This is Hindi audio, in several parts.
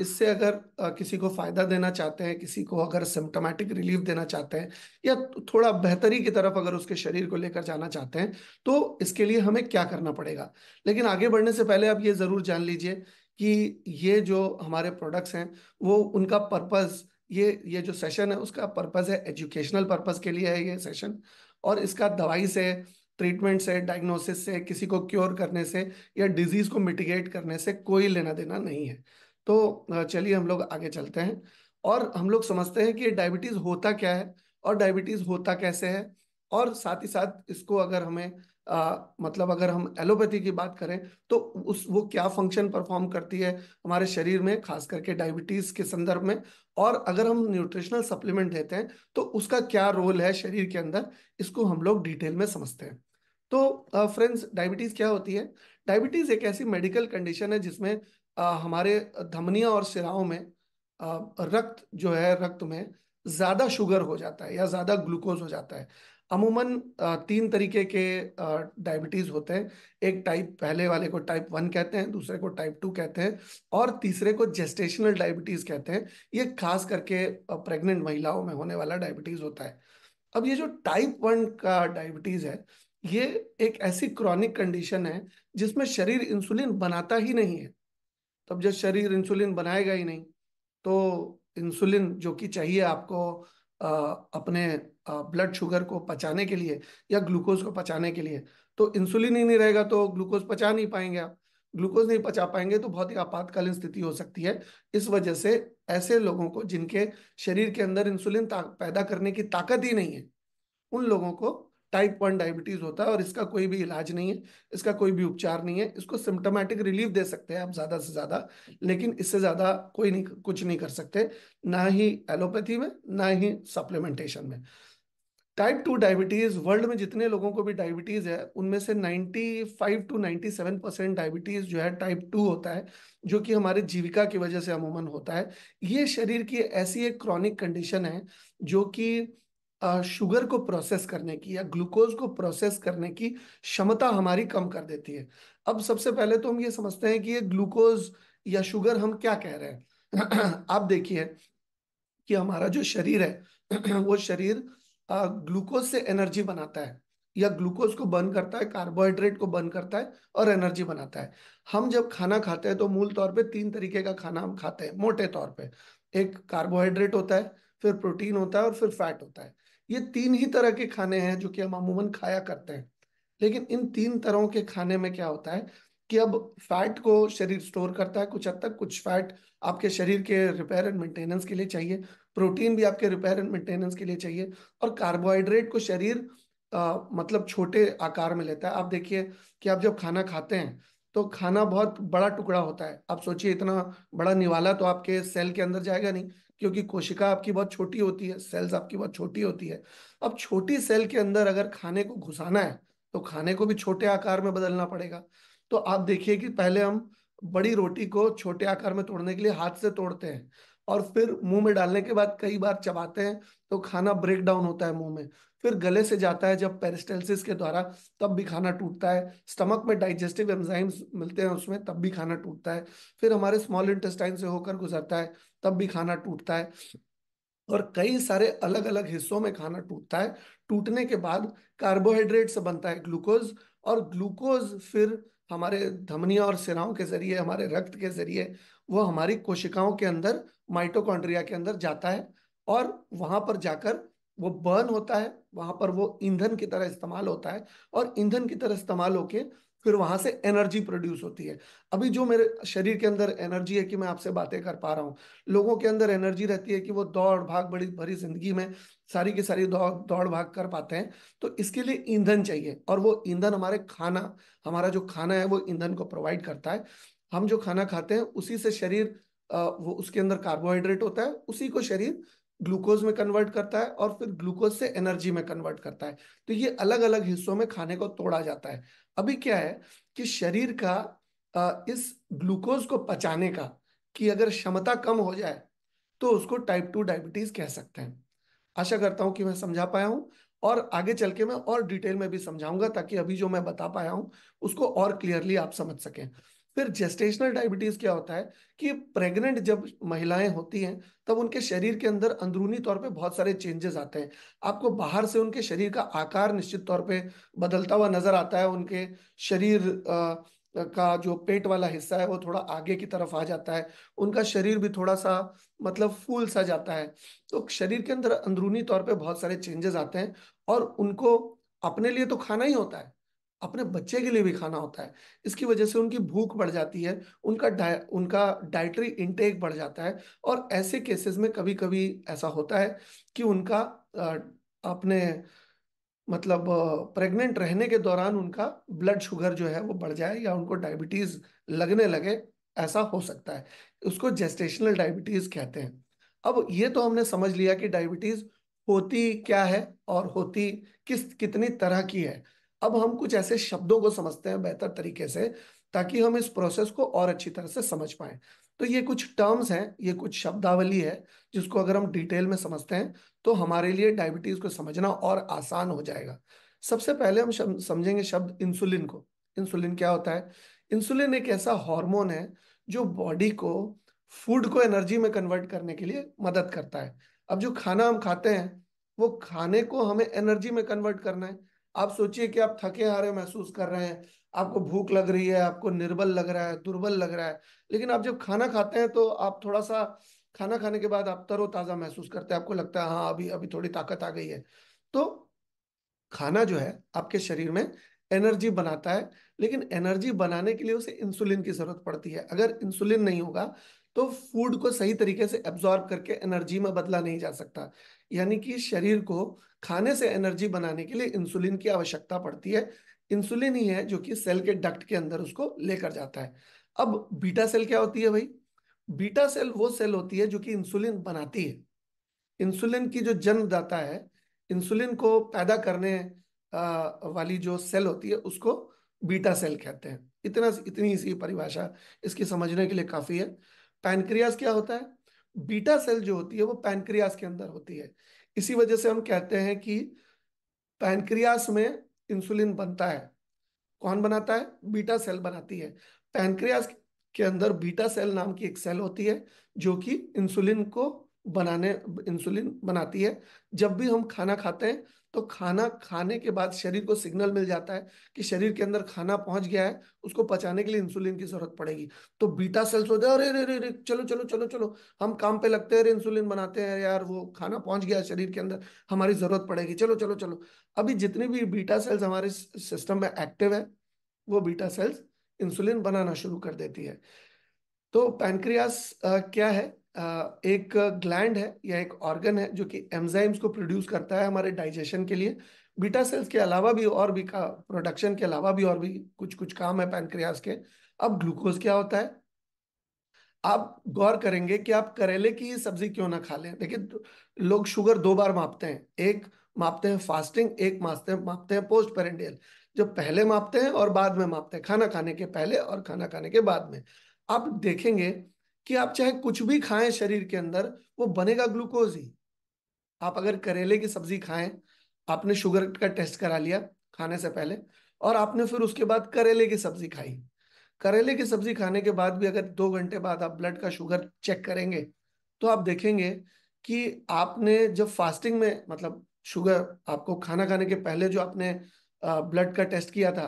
इससे अगर किसी को फ़ायदा देना चाहते हैं किसी को अगर सिम्टोमेटिक रिलीफ देना चाहते हैं या थोड़ा बेहतरी की तरफ अगर उसके शरीर को लेकर जाना चाहते हैं तो इसके लिए हमें क्या करना पड़ेगा लेकिन आगे बढ़ने से पहले आप ये ज़रूर जान लीजिए कि ये जो हमारे प्रोडक्ट्स हैं वो उनका पर्पज़ ये ये जो सेशन है उसका पर्पज़ है एजुकेशनल पर्पज़ के लिए है ये सेशन और इसका दवाई से ट्रीटमेंट से डायग्नोसिस से किसी को क्योर करने से या डिजीज़ को मिटिगेट करने से कोई लेना देना नहीं है तो चलिए हम लोग आगे चलते हैं और हम लोग समझते हैं कि डायबिटीज़ होता क्या है और डायबिटीज़ होता कैसे है और साथ ही साथ इसको अगर हमें आ, मतलब अगर हम एलोपैथी की बात करें तो उस वो क्या फंक्शन परफॉर्म करती है हमारे शरीर में खास करके डायबिटीज़ के संदर्भ में और अगर हम न्यूट्रिशनल सप्लीमेंट देते हैं तो उसका क्या रोल है शरीर के अंदर इसको हम लोग डिटेल में समझते हैं तो फ्रेंड्स डायबिटीज़ क्या होती है डायबिटीज़ एक ऐसी मेडिकल कंडीशन है जिसमें आ, हमारे धमनिया और सिराओं में आ, रक्त जो है रक्त में ज़्यादा शुगर हो जाता है या ज़्यादा ग्लूकोज हो जाता है अमूमन तीन तरीके के डायबिटीज़ होते हैं एक टाइप पहले वाले को टाइप वन कहते हैं दूसरे को टाइप टू कहते हैं और तीसरे को जेस्टेशनल डायबिटीज़ कहते हैं ये खास करके प्रेग्नेंट महिलाओं में होने वाला डायबिटीज़ होता है अब ये जो टाइप वन का डायबिटीज़ है ये एक ऐसी क्रॉनिक कंडीशन है जिसमें शरीर इंसुलिन बनाता ही नहीं है तब जब शरीर इंसुलिन बनाएगा ही नहीं तो इंसुलिन जो कि चाहिए आपको आ, अपने ब्लड शुगर को पचाने के लिए या ग्लूकोज को पचाने के लिए तो इंसुलिन ही नहीं रहेगा तो ग्लूकोज पचा नहीं पाएंगे आप ग्लूकोज नहीं पचा पाएंगे तो बहुत ही आपातकालीन स्थिति हो सकती है इस वजह से ऐसे लोगों को जिनके शरीर के अंदर इंसुलिन पैदा करने की ताकत ही नहीं है उन लोगों को टाइप वन डायबिटीज होता है और इसका कोई भी इलाज नहीं है इसका कोई भी उपचार नहीं है इसको सिम्टोमेटिक रिलीफ दे सकते हैं आप ज़्यादा से ज़्यादा लेकिन इससे ज़्यादा कोई नहीं कुछ नहीं कर सकते ना ही एलोपैथी में ना ही सप्लीमेंटेशन में टाइप टू डायबिटीज़ वर्ल्ड में जितने लोगों को भी डायबिटीज़ है उनमें से 95 टू 97 परसेंट डायबिटीज़ जो है टाइप टू होता है जो कि हमारे जीविका की वजह से अमूमन होता है ये शरीर की ऐसी एक क्रॉनिक कंडीशन है जो कि शुगर को प्रोसेस करने की या ग्लूकोज को प्रोसेस करने की क्षमता हमारी कम कर देती है अब सबसे पहले तो हम ये समझते हैं कि ये ग्लूकोज या शुगर हम क्या कह रहे हैं आप देखिए कि हमारा जो शरीर है वो शरीर ग्लूकोज से एनर्जी बनाता है या ग्लूकोज को बर्न करता है कार्बोहाइड्रेट को बर्न करता है और एनर्जी बनाता है हम जब खाना खाते हैं तो मूल तौर पे तीन तरीके का खाना हम खाते हैं मोटे तौर पे एक कार्बोहाइड्रेट होता है फिर प्रोटीन होता है और फिर फैट होता है ये तीन ही तरह के खाने हैं जो कि हम अमूमन खाया करते हैं लेकिन इन तीन तरह के खाने में क्या होता है कि अब फैट को शरीर स्टोर करता है कुछ हद तक कुछ फैट आपके शरीर के रिपेयर एंड मेंटेनेंस के लिए चाहिए प्रोटीन भी आपके रिपेयर एंड मेंटेनेंस के लिए चाहिए और कार्बोहाइड्रेट को शरीर आ, मतलब छोटे आकार में लेता है आप देखिए कि आप जब खाना खाते हैं तो खाना बहुत बड़ा टुकड़ा होता है आप सोचिए इतना बड़ा निवाला तो आपके सेल के अंदर जाएगा नहीं क्योंकि कोशिका आपकी बहुत छोटी होती है सेल्स आपकी बहुत छोटी होती है अब छोटी सेल के अंदर अगर खाने को घुसाना है तो खाने को भी छोटे आकार में बदलना पड़ेगा तो आप देखिए कि पहले हम बड़ी रोटी को छोटे आकार में तोड़ने के लिए हाथ से तोड़ते हैं और फिर मुंह में डालने के बाद कई बार चबाते हैं तो खाना ब्रेक डाउन होता है मुंह में फिर गले से जाता है जब पेरिस्टेलिस के द्वारा तब भी खाना टूटता है स्टमक में डाइजेस्टिव एंजाइम्स मिलते हैं उसमें तब भी खाना टूटता है फिर हमारे स्मॉल इंटेस्टाइन से होकर गुजरता है तब भी खाना टूटता है और कई सारे अलग अलग हिस्सों में खाना टूटता है टूटने के बाद कार्बोहाइड्रेट से बनता है ग्लूकोज और ग्लूकोज फिर हमारे धमनियों और सिराओं के जरिए हमारे रक्त के जरिए वो हमारी कोशिकाओं के अंदर माइटोकॉन्ड्रिया के अंदर जाता है और वहां पर जाकर वो बर्न होता है वहां पर वो ईंधन की तरह इस्तेमाल होता है और ईंधन की तरह इस्तेमाल होके फिर वहां से एनर्जी प्रोड्यूस होती है अभी जो मेरे शरीर के अंदर एनर्जी है कि मैं आपसे बातें कर पा रहा हूँ लोगों के अंदर एनर्जी रहती है कि वो दौड़ भाग बड़ी भरी जिंदगी में सारी की सारी दौड़ दौड़ भाग कर पाते हैं तो इसके लिए ईंधन चाहिए और वो ईंधन हमारे खाना हमारा जो खाना है वो ईंधन को प्रोवाइड करता है हम जो खाना खाते हैं उसी से शरीर वो उसके अंदर कार्बोहाइड्रेट होता है उसी को शरीर ग्लूकोज में कन्वर्ट करता है और फिर ग्लूकोज से एनर्जी में कन्वर्ट करता है तो ये अलग अलग हिस्सों में खाने को तोड़ा जाता है अभी क्या है कि शरीर का इस ग्लूकोज को पचाने का कि अगर क्षमता कम हो जाए तो उसको टाइप टू डायबिटीज कह सकते हैं आशा करता हूँ कि मैं समझा पाया हूँ और आगे चल के मैं और डिटेल में भी समझाऊंगा ताकि अभी जो मैं बता पाया हूँ उसको और क्लियरली आप समझ सकें फिर जेस्टेशनल डायबिटीज क्या होता है कि प्रेग्नेंट जब महिलाएं होती हैं तब उनके शरीर के अंदर अंदरूनी तौर पे बहुत सारे चेंजेस आते हैं आपको बाहर से उनके शरीर का आकार निश्चित तौर पे बदलता हुआ नजर आता है उनके शरीर आ, का जो पेट वाला हिस्सा है वो थोड़ा आगे की तरफ आ जाता है उनका शरीर भी थोड़ा सा मतलब फूल सा जाता है तो शरीर के अंदर अंदरूनी तौर पे बहुत सारे चेंजेस आते हैं और उनको अपने लिए तो खाना ही होता है अपने बच्चे के लिए भी खाना होता है इसकी वजह से उनकी भूख बढ़ जाती है उनका डाय उनका डाइटरी इंटेक बढ़ जाता है और ऐसे केसेस में कभी कभी ऐसा होता है कि उनका अपने मतलब प्रेग्नेंट रहने के दौरान उनका ब्लड शुगर जो है वो बढ़ जाए या उनको डायबिटीज लगने लगे ऐसा हो सकता है उसको जेस्टेशनल डायबिटीज कहते हैं अब ये तो हमने समझ लिया कि डायबिटीज होती क्या है और होती किस कितनी तरह की है अब हम कुछ ऐसे शब्दों को समझते हैं बेहतर तरीके से ताकि हम इस प्रोसेस को और अच्छी तरह से समझ पाए तो ये कुछ टर्म्स हैं ये कुछ शब्दावली है जिसको अगर हम डिटेल में समझते हैं तो हमारे लिए डायबिटीज को समझना और आसान हो जाएगा सबसे पहले हम समझेंगे शब्द इंसुलिन को इंसुलिन क्या होता है इंसुलिन एक ऐसा हार्मोन है जो बॉडी को फूड को एनर्जी में कन्वर्ट करने के लिए मदद करता है अब जो खाना हम खाते हैं वो खाने को हमें एनर्जी में कन्वर्ट करना है आप सोचिए कि आप थके हारे महसूस कर रहे हैं आपको भूख लग रही है आपको निर्बल लग रहा है दुर्बल लग रहा है लेकिन आप जब खाना खाते हैं तो आप थोड़ा सा खाना खाने के बाद आप तरोताज़ा महसूस करते हैं आपको लगता है हाँ अभी अभी थोड़ी ताकत आ गई है तो खाना जो है आपके शरीर में एनर्जी बनाता है लेकिन एनर्जी बनाने के लिए उसे इंसुलिन की ज़रूरत पड़ती है अगर इंसुलिन नहीं होगा तो फूड को सही तरीके से एब्जॉर्ब करके एनर्जी में बदला नहीं जा सकता यानी कि शरीर को खाने से एनर्जी बनाने के लिए इंसुलिन की आवश्यकता पड़ती है इंसुलिन ही है जो कि सेल के डक्ट के अंदर उसको लेकर जाता है अब बीटा सेल क्या होती है भाई बीटा सेल वो सेल होती है जो कि इंसुलिन बनाती है इंसुलिन की जो जन्मदाता है इंसुलिन को पैदा करने वाली जो सेल होती है उसको बीटा सेल कहते हैं इतना इतनी सी परिभाषा इसकी समझने के लिए काफ़ी है पैनक्रियास क्या होता है बीटा सेल जो होती है वो पैनक्रियास के अंदर होती है इसी वजह से हम कहते हैं कि पैनक्रियास में इंसुलिन बनता है कौन बनाता है बीटा सेल बनाती है पैनक्रियास के अंदर बीटा सेल नाम की एक सेल होती है जो कि इंसुलिन को बनाने इंसुलिन बनाती है जब भी हम खाना खाते हैं तो खाना खाने के बाद शरीर को सिग्नल मिल जाता है कि शरीर के अंदर खाना पहुंच गया है उसको पचाने के लिए इंसुलिन की जरूरत पड़ेगी तो बीटा सेल्स होते हैं अरे अरे अरे चलो चलो चलो चलो हम काम पे लगते हैं अरे इंसुलिन बनाते हैं यार वो खाना पहुंच गया है शरीर के अंदर हमारी जरूरत पड़ेगी चलो चलो चलो अभी जितनी भी बीटा सेल्स हमारे सिस्टम में एक्टिव है वो बीटा सेल्स इंसुलिन बनाना शुरू कर देती है तो पैनक्रियास क्या है एक ग्लैंड है या एक ऑर्गन है जो कि एंजाइम्स को प्रोड्यूस करता है हमारे डाइजेशन के लिए बीटा सेल्स के अलावा भी और भी का प्रोडक्शन के अलावा भी और भी कुछ कुछ काम है पैनक्रियास के अब ग्लूकोज क्या होता है आप गौर करेंगे कि आप करेले की सब्जी क्यों ना खा लें देखिए तो लोग शुगर दो बार मापते हैं एक मापते हैं फास्टिंग एक मापते हैं मापते हैं पोस्ट पेरेंडियल जो पहले मापते हैं और बाद में मापते हैं खाना खाने के पहले और खाना खाने के बाद में आप देखेंगे कि आप चाहे कुछ भी खाएं शरीर के अंदर वो बनेगा ग्लूकोज ही आप अगर करेले की सब्जी खाएं आपने शुगर का टेस्ट करा लिया खाने से पहले और आपने फिर उसके बाद करेले की सब्जी खाई करेले की सब्जी खाने के बाद भी अगर दो घंटे बाद आप ब्लड का शुगर चेक करेंगे तो आप देखेंगे कि आपने जब फास्टिंग में मतलब शुगर आपको खाना खाने के पहले जो आपने ब्लड का टेस्ट किया था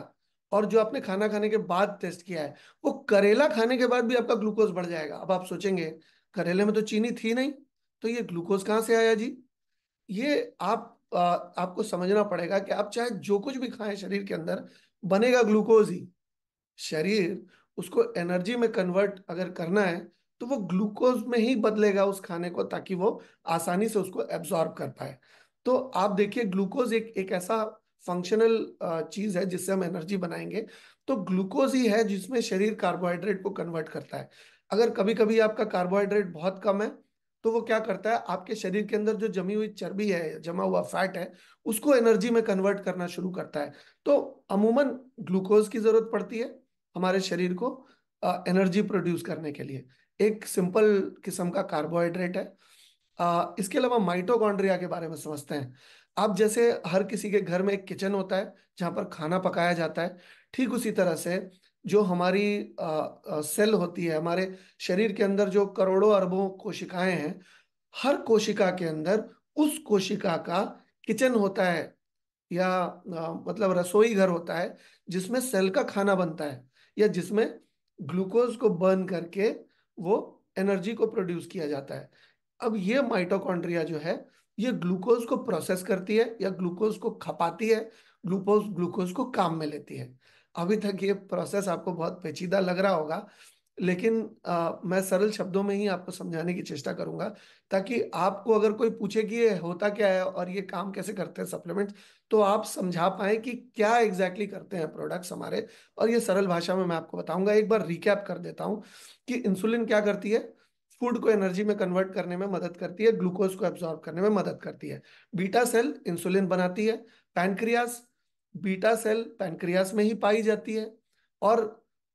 और जो आपने खाना खाने के बाद टेस्ट किया है वो करेला खाने के बाद भी आपका ग्लूकोज बढ़ जाएगा अब आप सोचेंगे करेले में तो चीनी थी नहीं तो ये ग्लूकोज कहाँ से आया जी ये आप आ, आपको समझना पड़ेगा कि आप चाहे जो कुछ भी खाएं शरीर के अंदर बनेगा ग्लूकोज ही शरीर उसको एनर्जी में कन्वर्ट अगर करना है तो वो ग्लूकोज में ही बदलेगा उस खाने को ताकि वो आसानी से उसको एब्जॉर्ब कर पाए तो आप देखिए ग्लूकोज एक एक ऐसा फंक्शनल uh, चीज है जिससे हम एनर्जी बनाएंगे तो ग्लूकोज ही है जिसमें शरीर कार्बोहाइड्रेट को कन्वर्ट करता है अगर कभी कभी आपका कार्बोहाइड्रेट बहुत कम है तो वो क्या करता है आपके शरीर के अंदर जो जमी हुई चर्बी है जमा हुआ फैट है उसको एनर्जी में कन्वर्ट करना शुरू करता है तो अमूमन ग्लूकोज की जरूरत पड़ती है हमारे शरीर को एनर्जी प्रोड्यूस करने के लिए एक सिंपल किस्म का कार्बोहाइड्रेट है आ, इसके अलावा माइटोकॉन्ड्रिया के बारे में समझते हैं आप जैसे हर किसी के घर में एक किचन होता है जहाँ पर खाना पकाया जाता है ठीक उसी तरह से जो हमारी आ, आ, सेल होती है हमारे शरीर के अंदर जो करोड़ों अरबों कोशिकाएं हैं हर कोशिका के अंदर उस कोशिका का किचन होता है या आ, मतलब रसोई घर होता है जिसमें सेल का खाना बनता है या जिसमें ग्लूकोज को बर्न करके वो एनर्जी को प्रोड्यूस किया जाता है अब ये माइटोकॉन्ड्रिया जो है ये ग्लूकोज को प्रोसेस करती है या ग्लूकोज को खपाती है ग्लूकोज ग्लूकोज को काम में लेती है अभी तक ये प्रोसेस आपको बहुत पेचीदा लग रहा होगा लेकिन आ, मैं सरल शब्दों में ही आपको समझाने की चेष्टा करूंगा ताकि आपको अगर कोई पूछे कि ये होता क्या है और ये काम कैसे करते हैं सप्लीमेंट्स तो आप समझा पाए कि क्या एग्जैक्टली exactly करते हैं प्रोडक्ट्स हमारे और ये सरल भाषा में मैं आपको बताऊंगा एक बार रिकैप कर देता हूँ कि इंसुलिन क्या करती है फूड को एनर्जी में कन्वर्ट करने में मदद करती है ग्लूकोज को एब्जॉर्ब करने में मदद करती है बीटा सेल इंसुलिन बनाती है पैनक्रियास बीटा सेल पैनक्रियास में ही पाई जाती है और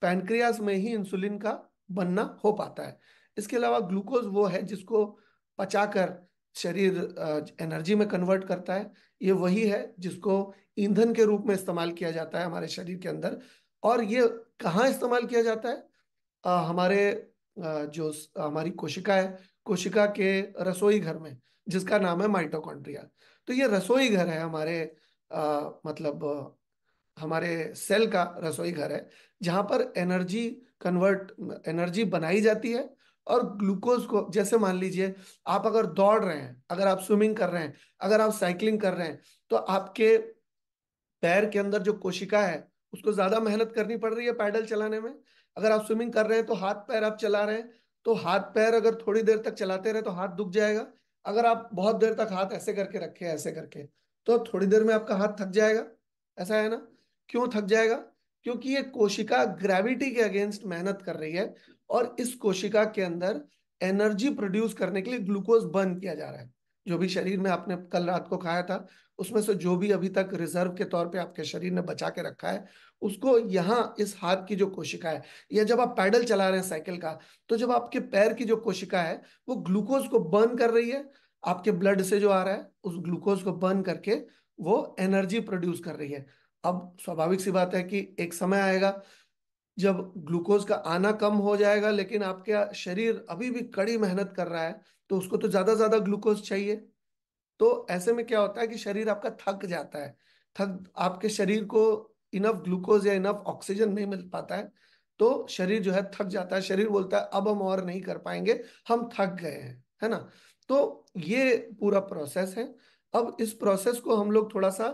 पैनक्रियास में ही इंसुलिन का बनना हो पाता है इसके अलावा ग्लूकोज वो है जिसको पचाकर शरीर एनर्जी में कन्वर्ट करता है ये वही है जिसको ईंधन के रूप में इस्तेमाल किया जाता है हमारे शरीर के अंदर और ये कहाँ इस्तेमाल किया जाता है आ, हमारे जो हमारी कोशिका है कोशिका के रसोई घर में जिसका नाम है माइटोकॉन्ड्रिया तो ये रसोई घर है हमारे आ, मतलब हमारे सेल का रसोई घर है जहां पर एनर्जी कन्वर्ट एनर्जी बनाई जाती है और ग्लूकोज को जैसे मान लीजिए आप अगर दौड़ रहे हैं अगर आप स्विमिंग कर रहे हैं अगर आप साइकिलिंग कर रहे हैं तो आपके पैर के अंदर जो कोशिका है उसको ज्यादा मेहनत करनी पड़ रही है पैडल चलाने में अगर आप स्विमिंग कर रहे हैं तो हाथ पैर आप चला रहे हैं तो हाथ पैर अगर थोड़ी देर तक चलाते रहे तो हाथ दुख जाएगा अगर आप बहुत देर तक हाथ ऐसे करके रखे ऐसे करके तो थोड़ी देर में आपका हाथ थक जाएगा ऐसा है ना क्यों थक जाएगा क्योंकि ये कोशिका ग्रेविटी के अगेंस्ट मेहनत कर रही है और इस कोशिका के अंदर एनर्जी प्रोड्यूस करने के लिए ग्लूकोज बर्न किया जा रहा है जो भी शरीर में आपने कल रात को खाया था उसमें से जो भी अभी तक रिजर्व के तौर पे आपके शरीर ने बचा के रखा है उसको यहाँ इस हाथ की जो कोशिका है या जब आप पैडल चला रहे हैं साइकिल का तो जब आपके पैर की जो कोशिका है वो ग्लूकोज को बर्न कर रही है आपके ब्लड से जो आ रहा है उस ग्लूकोज को बर्न करके वो एनर्जी प्रोड्यूस कर रही है अब स्वाभाविक सी बात है कि एक समय आएगा जब ग्लूकोज का आना कम हो जाएगा लेकिन आपका शरीर अभी भी कड़ी मेहनत कर रहा है तो उसको तो ज्यादा ज्यादा ग्लूकोज चाहिए तो ऐसे में क्या होता है कि शरीर आपका थक जाता है थक आपके शरीर को इनफ ग्लूकोज या इनफ ऑक्सीजन नहीं मिल पाता है तो शरीर जो है थक जाता है शरीर बोलता है अब हम और नहीं कर पाएंगे हम थक गए हैं है ना तो ये पूरा प्रोसेस है अब इस प्रोसेस को हम लोग थोड़ा सा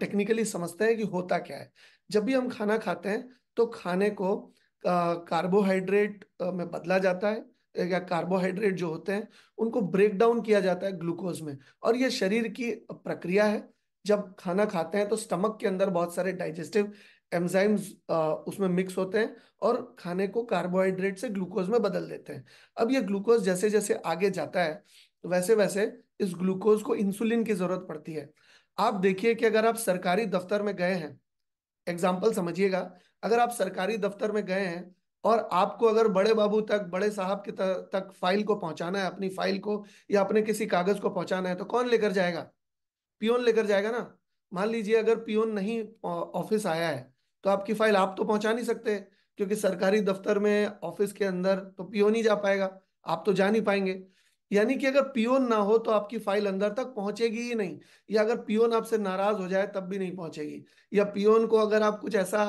टेक्निकली समझते हैं कि होता क्या है जब भी हम खाना खाते हैं तो खाने को कार्बोहाइड्रेट में बदला जाता है या कार्बोहाइड्रेट जो होते हैं उनको ब्रेक डाउन किया जाता है ग्लूकोज में और ये शरीर की प्रक्रिया है जब खाना खाते हैं तो स्टमक के अंदर बहुत सारे डाइजेस्टिव एंजाइम्स उसमें मिक्स होते हैं और खाने को कार्बोहाइड्रेट से ग्लूकोज में बदल देते हैं अब ये ग्लूकोज जैसे जैसे आगे जाता है तो वैसे वैसे इस ग्लूकोज को इंसुलिन की जरूरत पड़ती है आप देखिए कि अगर आप सरकारी दफ्तर में गए हैं एग्जाम्पल समझिएगा अगर आप सरकारी दफ्तर में गए हैं और आपको अगर बड़े बाबू तक बड़े साहब के तक फाइल को पहुंचाना है अपनी फाइल को या अपने किसी कागज को पहुंचाना है तो कौन लेकर जाएगा पियोन लेकर जाएगा ना मान लीजिए अगर पियोन नहीं ऑफिस आया है तो आपकी फाइल आप तो पहुंचा नहीं सकते क्योंकि सरकारी दफ्तर में ऑफिस के अंदर तो पियोन ही जा पाएगा आप तो जा नहीं पाएंगे यानी कि अगर पियोन ना हो तो आपकी फाइल अंदर तक पहुंचेगी ही नहीं या अगर पियोन आपसे नाराज हो जाए तब भी नहीं पहुंचेगी या पियोन को अगर आप कुछ ऐसा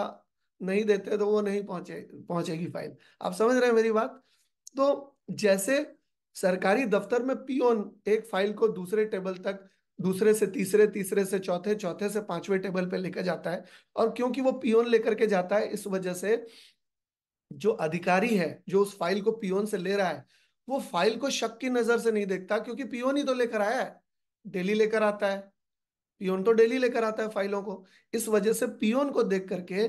नहीं देते तो वो नहीं पहुंचे पहुंचेगी फाइल आप समझ रहे हैं मेरी बात तो जैसे सरकारी दफ्तर में पियोन एक फाइल को दूसरे टेबल तक दूसरे से तीसरे तीसरे से चौथे चौथे से पांचवें टेबल पे लेकर जाता है और क्योंकि वो पियोन लेकर के जाता है इस वजह से जो अधिकारी है जो उस फाइल को पियोन से ले रहा है वो फाइल को शक की नजर से नहीं देखता क्योंकि पियोन ही तो लेकर आया है डेली लेकर आता है पियोन तो डेली लेकर आता है फाइलों को इस वजह से पियोन को देख करके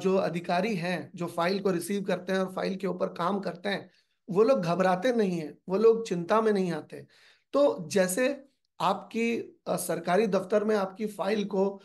जो अधिकारी हैं जो फाइल को रिसीव करते हैं और फाइल के ऊपर काम करते हैं वो लोग घबराते नहीं है वो लोग चिंता में नहीं आते तो जैसे आपकी सरकारी दफ्तर में आपकी फाइल को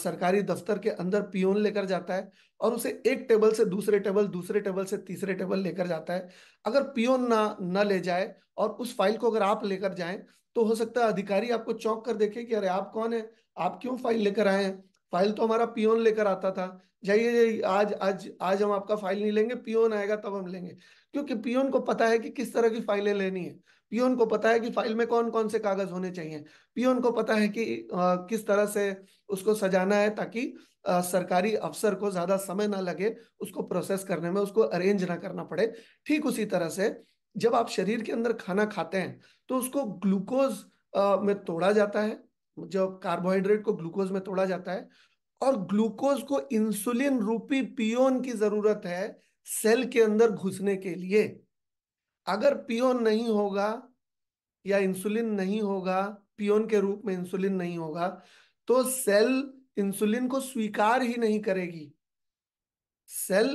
सरकारी दफ्तर के अंदर पियोन लेकर जाता है और उसे एक टेबल से दूसरे टेबल दूसरे टेबल से तीसरे टेबल लेकर जाता है अगर पियोन ना ना ले जाए और उस फाइल को अगर आप लेकर जाएं तो हो सकता है अधिकारी आपको चौंक कर देखे कि अरे आप कौन है आप क्यों फाइल लेकर आए हैं फाइल तो हमारा पियोन लेकर आता था जाइए आज आज आज हम आपका फाइल नहीं लेंगे पियोन आएगा तब हम लेंगे क्योंकि पियोन को पता है कि किस तरह की फाइलें लेनी है पियोन को पता है कि फाइल में कौन कौन से कागज होने चाहिए पियोन को पता है कि आ, किस तरह से उसको सजाना है ताकि आ, सरकारी अफसर को ज्यादा समय ना लगे उसको प्रोसेस करने में उसको अरेंज ना करना पड़े ठीक उसी तरह से जब आप शरीर के अंदर खाना खाते हैं तो उसको ग्लूकोज में तोड़ा जाता है जब कार्बोहाइड्रेट को ग्लूकोज में तोड़ा जाता है और ग्लूकोज को इंसुलिन रूपी पियोन की जरूरत है सेल के अंदर घुसने के लिए अगर पियोन नहीं होगा या इंसुलिन नहीं होगा पियोन के रूप में इंसुलिन नहीं होगा तो सेल इंसुलिन को स्वीकार ही नहीं करेगी सेल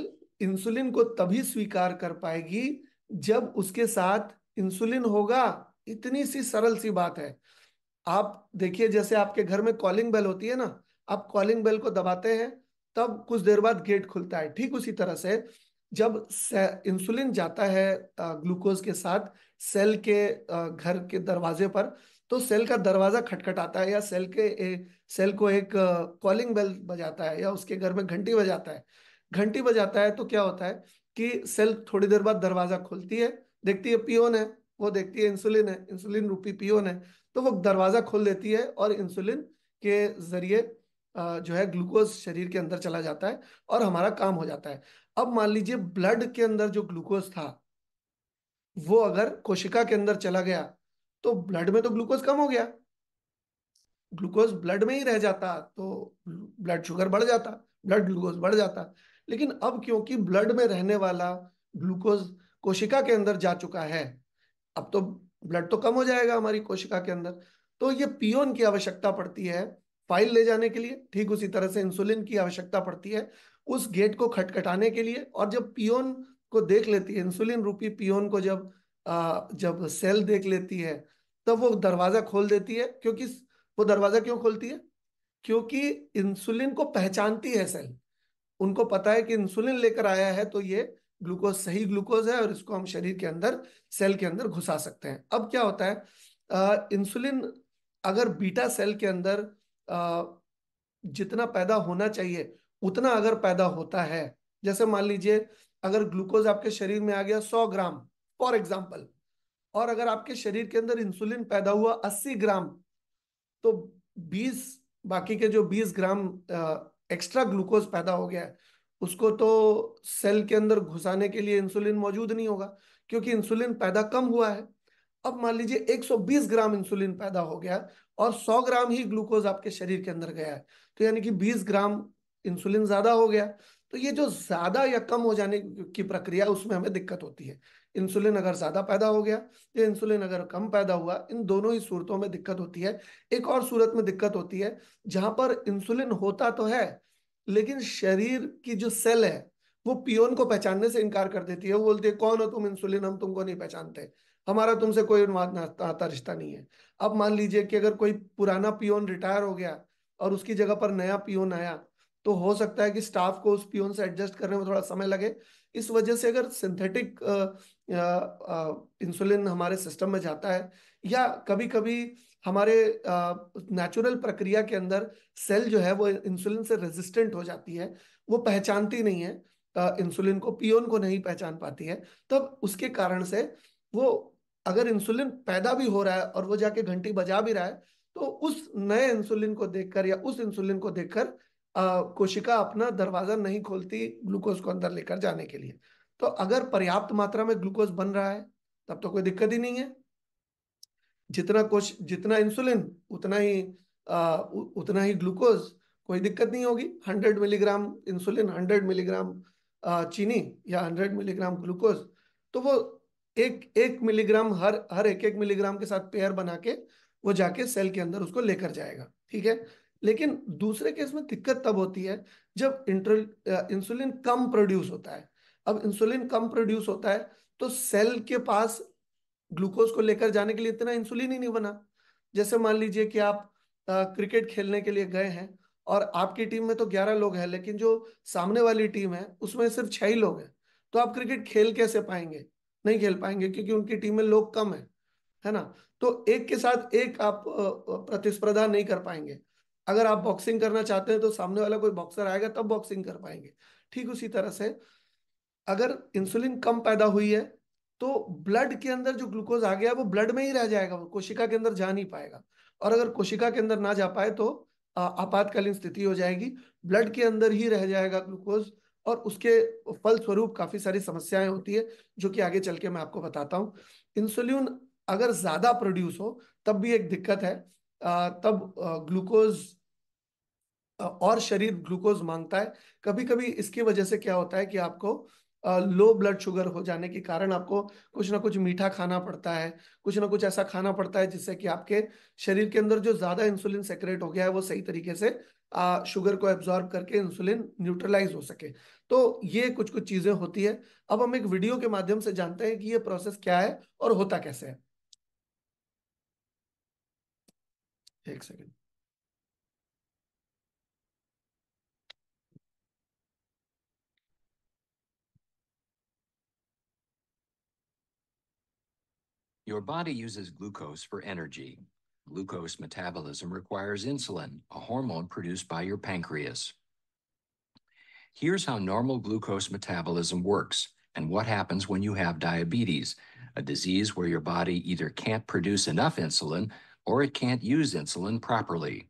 इंसुलिन को तभी स्वीकार कर पाएगी जब उसके साथ इंसुलिन होगा इतनी सी सरल सी बात है आप देखिए जैसे आपके घर में कॉलिंग बेल होती है ना आप कॉलिंग बेल को दबाते हैं तब कुछ देर बाद गेट खुलता है ठीक उसी तरह से जब इंसुलिन जाता है ग्लूकोज के साथ सेल के घर के दरवाजे पर तो सेल का दरवाजा खटखटाता है या सेल के ए, सेल को एक कॉलिंग बेल बजाता है या उसके घर में घंटी बजाता है घंटी बजाता है तो क्या होता है कि सेल थोड़ी देर बाद दरवाजा खोलती है देखती है पियोन है वो देखती है इंसुलिन है इंसुलिन रूपी पियोन है तो वो दरवाजा खोल देती है और इंसुलिन के जरिए जो है ग्लूकोज शरीर के अंदर चला जाता है और हमारा काम हो जाता है अब मान लीजिए ब्लड के अंदर जो ग्लूकोज था वो अगर कोशिका के अंदर चला गया तो ब्लड में तो ग्लूकोज कम हो गया ग्लूकोज ब्लड में ही रह जाता तो ब्लड शुगर बढ़ जाता ब्लड ग्लूकोज बढ़ जाता लेकिन अब क्योंकि ब्लड में रहने वाला ग्लूकोज कोशिका के अंदर जा चुका है अब तो ब्लड तो कम हो जाएगा हमारी कोशिका के अंदर तो ये पियोन की आवश्यकता पड़ती है फाइल ले जाने के लिए ठीक उसी तरह से इंसुलिन की आवश्यकता पड़ती है उस गेट को खटखटाने के लिए और जब पियोन को देख लेती है इंसुलिन रूपी पियोन को जब जब सेल देख लेती है तब तो वो दरवाजा खोल देती है क्योंकि वो दरवाजा क्यों खोलती है क्योंकि इंसुलिन को पहचानती है सेल उनको पता है कि इंसुलिन लेकर आया है तो ये ग्लूकोज सही ग्लूकोज है और इसको हम शरीर के अंदर सेल के अंदर घुसा सकते हैं अब क्या होता है इंसुलिन अगर बीटा सेल के अंदर जितना पैदा होना चाहिए उतना अगर पैदा होता है जैसे मान लीजिए अगर ग्लूकोज आपके शरीर में आ गया 100 ग्राम फॉर एग्जाम्पल और अगर आपके शरीर के अंदर इंसुलिन पैदा हुआ 80 ग्राम तो 20 बाकी के जो 20 ग्राम एक्स्ट्रा ग्लूकोज पैदा हो गया है उसको तो सेल के अंदर घुसाने के लिए इंसुलिन मौजूद नहीं होगा क्योंकि इंसुलिन पैदा कम हुआ है अब मान लीजिए 120 ग्राम इंसुलिन पैदा हो गया और 100 ग्राम ही ग्लूकोज आपके शरीर के अंदर गया है तो यानी कि 20 ग्राम इंसुलिन ज्यादा हो गया तो ये जो ज्यादा या कम हो जाने की प्रक्रिया उसमें हमें दिक्कत होती है इंसुलिन अगर ज्यादा पैदा हो गया या इंसुलिन अगर कम पैदा हुआ इन दोनों ही सूरतों में दिक्कत होती है एक और सूरत में दिक्कत होती है जहां पर इंसुलिन होता तो है लेकिन शरीर की जो सेल है वो पियोन को पहचानने से इनकार कर देती है वो बोलती है कौन हो तुम इंसुलिन हम तुमको नहीं पहचानते हमारा तुमसे कोई नाता रिश्ता नहीं है अब मान लीजिए कि अगर कोई पुराना पियोन रिटायर हो गया और उसकी जगह पर नया पियोन आया तो हो सकता है कि स्टाफ को उस पियोन से एडजस्ट करने में थोड़ा समय लगे इस वजह से अगर सिंथेटिक इंसुलिन हमारे सिस्टम में जाता है या कभी कभी हमारे नेचुरल प्रक्रिया के अंदर सेल जो है वो इंसुलिन से रेजिस्टेंट हो जाती है वो पहचानती नहीं है इंसुलिन को पियोन को नहीं पहचान पाती है तब उसके कारण से वो अगर इंसुलिन पैदा भी हो रहा है और वो जाके घंटी बजा भी रहा है तो उस नए इंसुलिन को देखकर या उस इंसुलिन को देखकर कोशिका अपना दरवाजा नहीं खोलती ग्लूकोज को अंदर लेकर जाने के लिए तो अगर पर्याप्त मात्रा में ग्लूकोज बन रहा है तब तो कोई दिक्कत ही नहीं है जितना कोश जितना इंसुलिन उतना ही आ, उ, उतना ही ग्लूकोज कोई दिक्कत नहीं होगी hundred milligram insulin hundred milligram चीनी या हंड्रेड मिलीग्राम ग्लूकोज तो वो एक एक मिलीग्राम हर हर एक एक मिलीग्राम के साथ पेयर बना के वो जाके सेल के अंदर उसको लेकर जाएगा ठीक है लेकिन दूसरे केस में दिक्कत तब होती है जब इंटर इंसुलिन कम प्रोड्यूस होता है अब इंसुलिन कम प्रोड्यूस होता है तो सेल के पास ग्लूकोज को लेकर जाने के लिए इतना इंसुलिन ही नहीं बना जैसे मान लीजिए कि आप आ, क्रिकेट खेलने के लिए गए हैं और आपकी टीम में तो ग्यारह लोग हैं लेकिन जो सामने वाली टीम है उसमें सिर्फ छह ही लोग हैं तो आप क्रिकेट खेल कैसे पाएंगे नहीं खेल पाएंगे क्योंकि उनकी टीम में लोग कम है है ना तो एक के साथ एक आप प्रतिस्पर्धा नहीं कर पाएंगे अगर आप बॉक्सिंग करना चाहते हैं तो सामने वाला कोई बॉक्सर आएगा तब बॉक्सिंग कर पाएंगे ठीक उसी तरह से अगर इंसुलिन कम पैदा हुई है तो ब्लड के अंदर जो ग्लूकोज आ गया वो ब्लड में ही रह जाएगा वो कोशिका के अंदर जा नहीं पाएगा और अगर कोशिका के अंदर ना जा पाए तो आपातकालीन स्थिति हो जाएगी ब्लड के अंदर ही रह जाएगा ग्लूकोज और उसके फल स्वरूप काफ़ी सारी समस्याएं होती है जो कि आगे चल के मैं आपको बताता हूँ इंसुलिन अगर ज़्यादा प्रोड्यूस हो तब भी एक दिक्कत है तब ग्लूकोज और शरीर ग्लूकोज मांगता है कभी कभी इसकी वजह से क्या होता है कि आपको लो ब्लड शुगर हो जाने के कारण आपको कुछ ना कुछ मीठा खाना पड़ता है कुछ ना कुछ ऐसा खाना पड़ता है जिससे कि आपके शरीर के अंदर जो ज़्यादा इंसुलिन सेक्रेट हो गया है वो सही तरीके से आ, शुगर को एब्जॉर्ब करके इंसुलिन न्यूट्रलाइज हो सके तो ये कुछ कुछ चीजें होती है अब हम एक वीडियो के माध्यम से जानते हैं कि ये प्रोसेस क्या है और होता कैसे है एक second Your body uses glucose for energy, Glucose metabolism requires insulin, a hormone produced by your pancreas. Here's how normal glucose metabolism works and what happens when you have diabetes, a disease where your body either can't produce enough insulin or it can't use insulin properly.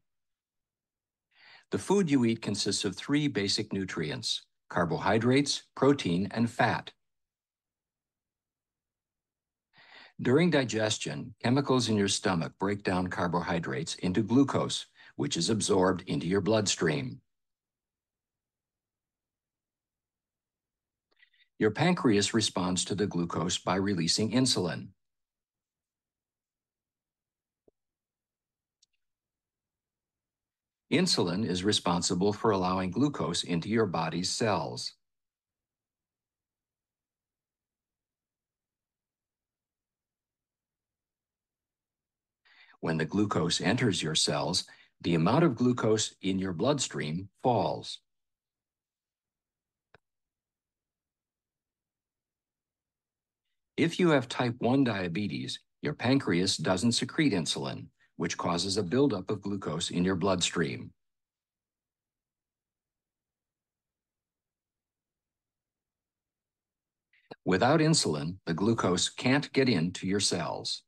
The food you eat consists of three basic nutrients carbohydrates, protein, and fat. During digestion, chemicals in your stomach break down carbohydrates into glucose, which is absorbed into your bloodstream. Your pancreas responds to the glucose by releasing insulin. Insulin is responsible for allowing glucose into your body's cells. When the glucose enters your cells, the amount of glucose in your bloodstream falls. If you have type 1 diabetes, your pancreas doesn't secrete insulin, which causes a buildup of glucose in your bloodstream. Without insulin, the glucose can't get into your cells.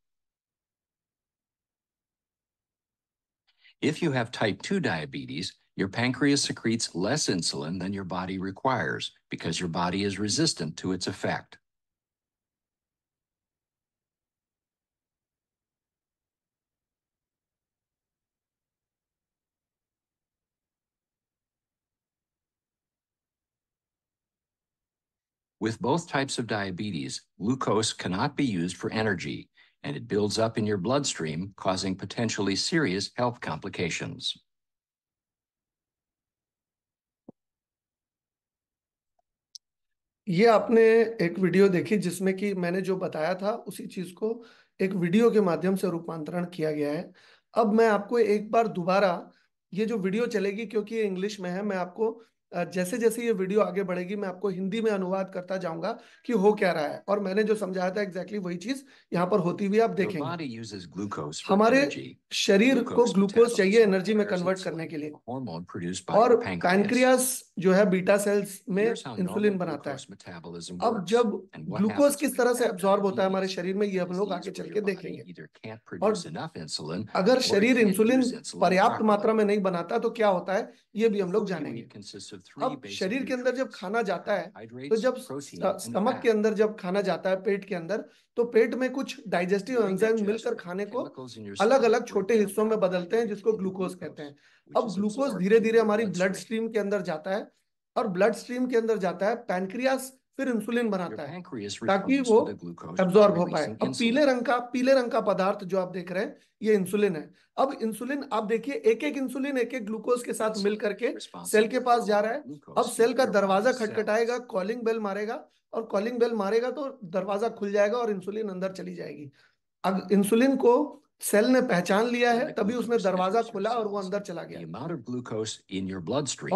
If you have type 2 diabetes, your pancreas secretes less insulin than your body requires because your body is resistant to its effect. With both types of diabetes, glucose cannot be used for energy, and it builds up in your bloodstream, causing potentially serious health complications. ये आपने एक वीडियो देखी जिसमें कि मैंने जो बताया था उसी चीज को एक वीडियो के माध्यम से रूपांतरण किया गया है अब मैं आपको एक बार दोबारा ये जो वीडियो चलेगी क्योंकि ये इंग्लिश में है मैं आपको जैसे जैसे ये वीडियो आगे बढ़ेगी मैं आपको हिंदी में अनुवाद करता जाऊंगा कि हो क्या रहा है और मैंने जो समझाया था एग्जैक्टली exactly वही चीज यहाँ पर होती हुई आप देखेंगे हमारे शरीर को ग्लूकोज चाहिए एनर्जी में कन्वर्ट करने के लिए और पैंक्रियास जो है बीटा सेल्स में इंसुलिन बनाता है अब जब ग्लूकोज किस तरह से एब्जॉर्ब होता है हमारे शरीर में ये हम लोग आगे चल के देखेंगे और अगर शरीर इंसुलिन पर्याप्त मात्रा में नहीं बनाता तो क्या होता है ये भी हम लोग जानेंगे अब शरीर के अंदर जब खाना जाता है तो जब स्टमक के अंदर जब खाना जाता है पेट के अंदर तो पेट में कुछ डाइजेस्टिव एंजाइम मिलकर खाने को अलग अलग छोटे हिस्सों में बदलते हैं जिसको ग्लूकोज कहते हैं अब ग्लूकोज धीरे धीरे हमारी ब्लड स्ट्रीम के अंदर जाता है और ब्लड स्ट्रीम के अंदर जाता है पैनक्रियास फिर इंसुलिन बनाता है ताकि वो एब्जॉर्ब हो पाए अब पीले रंग का पीले रंग का पदार्थ जो आप देख रहे हैं ये इंसुलिन है अब इंसुलिन आप देखिए एक एक इंसुलिन एक एक ग्लूकोज के साथ मिल करके सेल के पास जा रहा है अब सेल का दरवाजा खटखटाएगा कॉलिंग बेल मारेगा और कॉलिंग बेल मारेगा तो दरवाजा खुल जाएगा और इंसुलिन अंदर चली जाएगी अब इंसुलिन को सेल ने पहचान लिया है तभी उसने दरवाजा खोला और वो अंदर चला गया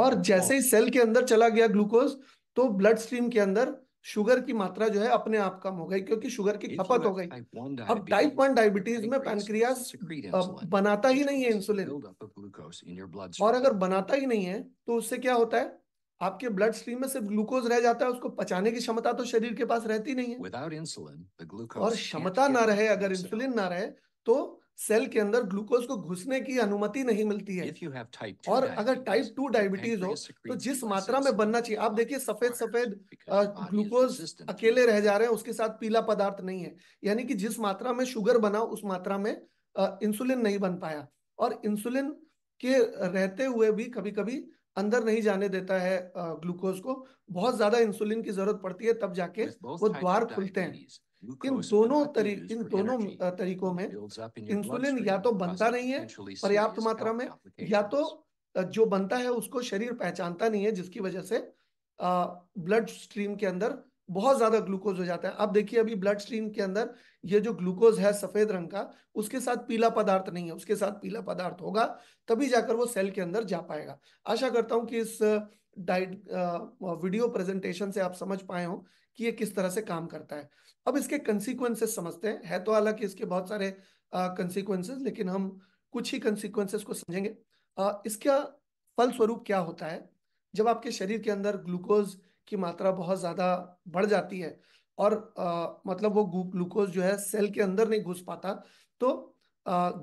और जैसे ही सेल के अंदर चला गया ग्लूकोज तो ब्लड स्ट्रीम के अंदर शुगर की मात्रा जो है अपने आप कम हो गई क्योंकि शुगर की खपत हो गई अब टाइप वन डायबिटीज में पैनक्रियास बनाता ही नहीं है इंसुलिन और अगर बनाता ही नहीं है तो उससे क्या होता है आपके ब्लड स्ट्रीम में सिर्फ ग्लूकोज रह जाता है उसको पचाने की क्षमता तो शरीर के पास रहती नहीं है और क्षमता ना रहे अगर इंसुलिन ना रहे तो सेल के अंदर ग्लूकोज को घुसने की अनुमति नहीं मिलती है और अगर टाइप टू डायबिटीज हो तो जिस मात्रा में बनना चाहिए आप देखिए सफेद सफेद ग्लूकोज अकेले रह जा रहे हैं उसके साथ पीला पदार्थ नहीं है यानी कि जिस मात्रा में शुगर बना उस मात्रा में इंसुलिन नहीं बन पाया और इंसुलिन के रहते हुए भी कभी कभी अंदर नहीं जाने देता है ग्लूकोज को बहुत ज्यादा इंसुलिन की जरूरत पड़ती है तब जाके वो द्वार खुलते हैं इन दोनों तरी इन दोनों तरीकों में इंसुलिन या तो बनता नहीं है पर्याप्त मात्रा में या तो जो बनता है उसको शरीर पहचानता नहीं है जिसकी वजह से ब्लड स्ट्रीम के अंदर बहुत ज्यादा ग्लूकोज हो जाता है अब देखिए अभी ब्लड स्ट्रीम के अंदर ये जो ग्लूकोज है सफेद रंग का उसके साथ पीला पदार्थ नहीं है उसके साथ पीला पदार्थ होगा तभी जाकर वो सेल के अंदर जा पाएगा आशा करता हूं कि इस डाइट वीडियो प्रेजेंटेशन से आप समझ पाए हो कि ये किस तरह से काम करता है अब इसके कंसिक्वेंसेस समझते हैं है तो हालांकि इसके बहुत सारे uh, लेकिन हम कुछ ही कंसिक्वेंसेस को समझेंगे uh, इसका फल स्वरूप क्या होता है जब आपके शरीर के अंदर ग्लूकोज की मात्रा बहुत ज़्यादा बढ़ जाती है और uh, मतलब वो ग्लूकोज जो है सेल के अंदर नहीं घुस पाता तो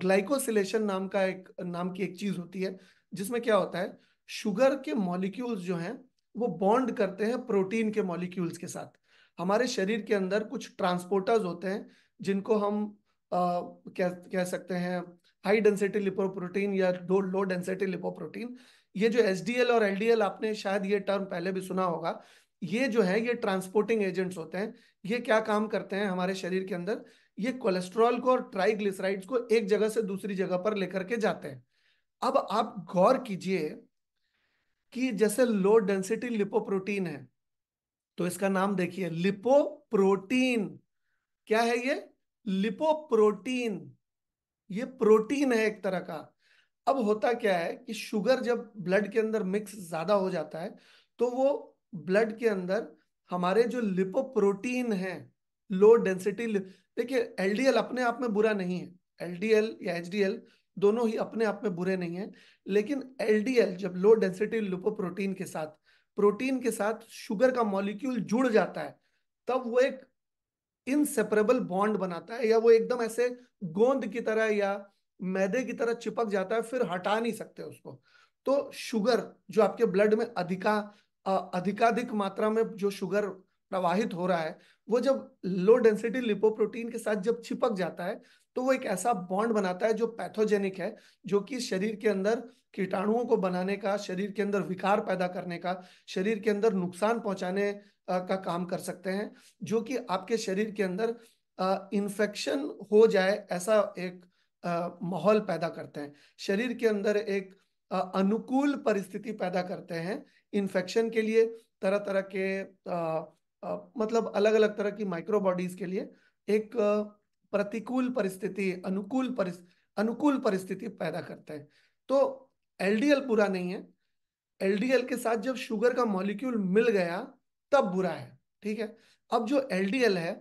ग्लाइकोसिलेशन uh, नाम का एक नाम की एक चीज़ होती है जिसमें क्या होता है शुगर के मॉलिक्यूल्स जो हैं वो बॉन्ड करते हैं प्रोटीन के मॉलिक्यूल्स के साथ हमारे शरीर के अंदर कुछ ट्रांसपोर्टर्स होते हैं जिनको हम आ, कह कह सकते हैं हाई डेंसिटी लिपोप्रोटीन या लो लो डेंसिटी लिपोप्रोटीन ये जो एस और एल आपने शायद ये टर्म पहले भी सुना होगा ये जो है ये ट्रांसपोर्टिंग एजेंट्स होते हैं ये क्या काम करते हैं हमारे शरीर के अंदर ये कोलेस्ट्रॉल को और ट्राइग्लिसराइड्स को एक जगह से दूसरी जगह पर लेकर के जाते हैं अब आप गौर कीजिए कि जैसे लो डेंसिटी लिपोप्रोटीन है तो इसका नाम देखिए लिपोप्रोटीन क्या है ये लिपोप्रोटीन ये प्रोटीन है एक तरह का अब होता क्या है कि शुगर जब ब्लड के अंदर मिक्स ज्यादा हो जाता है तो वो ब्लड के अंदर हमारे जो लिपोप्रोटीन है लो डेंसिटी देखिए एलडीएल अपने आप में बुरा नहीं है एलडीएल या एचडीएल दोनों ही अपने आप में बुरे नहीं है लेकिन एलडीएल जब लो डेंसिटी लिपोप्रोटीन के साथ प्रोटीन के साथ शुगर का मॉलिक्यूल जुड़ जाता है तब वो एक इनसेपरेबल बॉन्ड बनाता है या वो एकदम ऐसे गोंद की तरह या मैदे की तरह चिपक जाता है फिर हटा नहीं सकते उसको तो शुगर जो आपके ब्लड में अधिका अधिकाधिक मात्रा में जो शुगर प्रवाहित हो रहा है वो जब लो डेंसिटी लिपोप्रोटीन के साथ जब चिपक जाता है तो वो एक ऐसा बॉन्ड बनाता है जो पैथोजेनिक है जो कि शरीर के अंदर कीटाणुओं को बनाने का शरीर के अंदर विकार पैदा करने का शरीर के अंदर नुकसान पहुंचाने का काम कर सकते हैं जो कि आपके शरीर के अंदर इन्फेक्शन हो जाए ऐसा एक माहौल पैदा करते हैं शरीर के अंदर एक अनुकूल परिस्थिति पैदा करते हैं इन्फेक्शन के लिए तरह तरह के आ, आ, मतलब अलग अलग तरह की माइक्रोबॉडीज के लिए एक प्रतिकूल परिस्थिति अनुकूल परिस, अनुकूल परिस्थिति पैदा करता है तो एलडीएल बुरा नहीं है एलडीएल के साथ जब शुगर का मॉलिक्यूल मिल गया तब बुरा है ठीक है अब जो एलडीएल है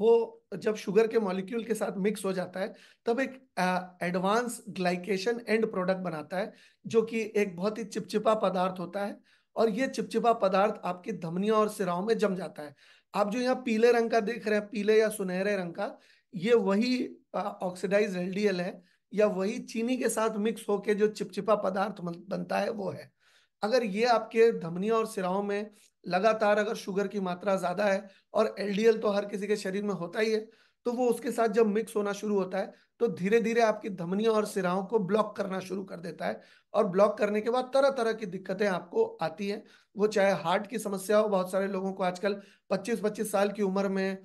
वो जब शुगर के मॉलिक्यूल के साथ मिक्स हो जाता है तब एक एडवांस ग्लाइकेशन एंड प्रोडक्ट बनाता है जो कि एक बहुत ही चिपचिपा पदार्थ होता है और ये चिपचिपा पदार्थ आपकी धमनियों और सिराओं में जम जाता है आप जो यहाँ पीले रंग का देख रहे हैं पीले या सुनहरे रंग का ये वही ऑक्सीडाइज एलडीएल है या वही चीनी के साथ मिक्स होके जो चिपचिपा पदार्थ बनता है वो है अगर ये आपके धमनियों और सिराओं में लगातार अगर शुगर की मात्रा ज्यादा है और एलडीएल तो हर किसी के शरीर में होता ही है तो वो उसके साथ जब मिक्स होना शुरू होता है तो धीरे धीरे आपकी धमनियों और सिराओं को ब्लॉक करना शुरू कर देता है और ब्लॉक करने के बाद तरह तरह की दिक्कतें आपको आती हैं वो चाहे हार्ट की समस्या हो बहुत सारे लोगों को आजकल 25-25 साल की उम्र में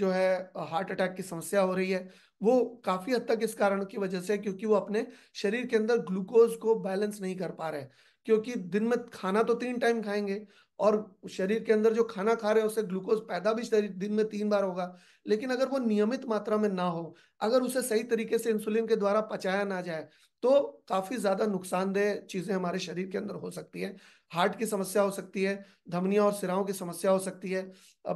जो है हार्ट अटैक की समस्या हो रही है वो काफी हद तक इस कारण की वजह से क्योंकि वो अपने शरीर के अंदर ग्लूकोज को बैलेंस नहीं कर पा रहे क्योंकि दिन में खाना तो तीन टाइम खाएंगे और शरीर के अंदर जो खाना खा रहे हैं उससे ग्लूकोज पैदा भी शरीर दिन में तीन बार होगा लेकिन अगर वो नियमित मात्रा में ना हो अगर उसे सही तरीके से इंसुलिन के द्वारा पचाया ना जाए तो काफी ज्यादा नुकसानदेह चीजें हमारे शरीर के अंदर हो सकती है हार्ट की समस्या हो सकती है धमनिया और सिराओं की समस्या हो सकती है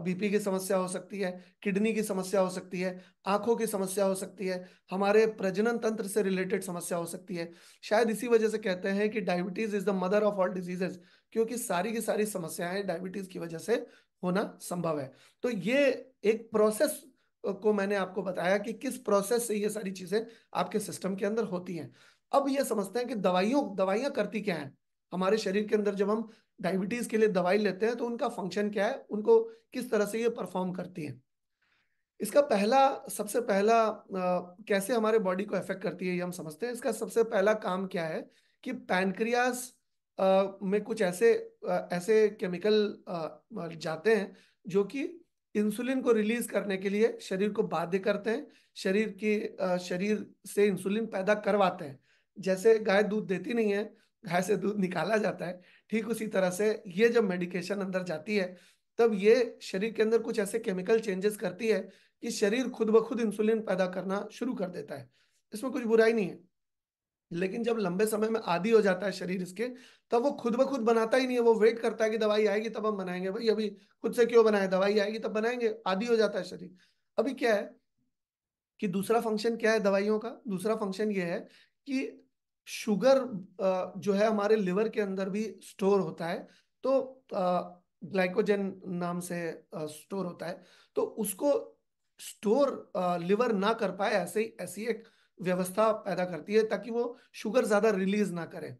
बीपी की समस्या हो सकती है किडनी की समस्या हो सकती है आंखों की समस्या हो सकती है हमारे प्रजनन तंत्र से रिलेटेड समस्या हो सकती है शायद इसी वजह से कहते हैं कि diabetes is the mother of all diseases क्योंकि सारी की सारी समस्याएं डायबिटीज की वजह से होना संभव है तो ये एक प्रोसेस को मैंने आपको बताया कि किस प्रोसेस से ये सारी चीजें आपके सिस्टम के अंदर होती हैं अब ये समझते हैं कि दवाइयों दवाइयां करती क्या है हमारे शरीर के अंदर जब हम डायबिटीज के लिए दवाई लेते हैं तो उनका फंक्शन क्या है उनको किस तरह से ये परफॉर्म करती है इसका पहला सबसे पहला आ, कैसे हमारे बॉडी को अफेक्ट करती है ये हम समझते हैं इसका सबसे पहला काम क्या है कि पैनक्रियास में कुछ ऐसे ऐसे केमिकल जाते हैं जो कि इंसुलिन को रिलीज करने के लिए शरीर को बाध्य करते हैं शरीर की शरीर से इंसुलिन पैदा करवाते हैं जैसे गाय दूध देती नहीं है गाय से दूध निकाला जाता है ठीक उसी तरह से ये जब मेडिकेशन अंदर जाती है तब ये शरीर के अंदर कुछ ऐसे केमिकल चेंजेस करती है कि शरीर खुद ब खुद इंसुलिन पैदा करना शुरू कर देता है इसमें कुछ बुराई नहीं है लेकिन जब लंबे समय में आदि हो जाता है शरीर इसके तब वो खुद ब खुद बनाता ही नहीं है वो वेट करता है कि दवाई आएगी तब हम बनाएंगे भाई अभी खुद से क्यों बनाए दवाई आएगी तब बनाएंगे आदि हो जाता है शरीर अभी क्या है कि दूसरा फंक्शन क्या है दवाइयों का दूसरा फंक्शन ये है कि शुगर जो है हमारे लिवर के अंदर भी स्टोर होता है तो ग्लाइकोजन नाम से स्टोर होता है तो उसको स्टोर लिवर ना कर पाए ऐसे ही ऐसी एक आ, व्यवस्था पैदा करती है ताकि वो शुगर ज़्यादा रिलीज ना करे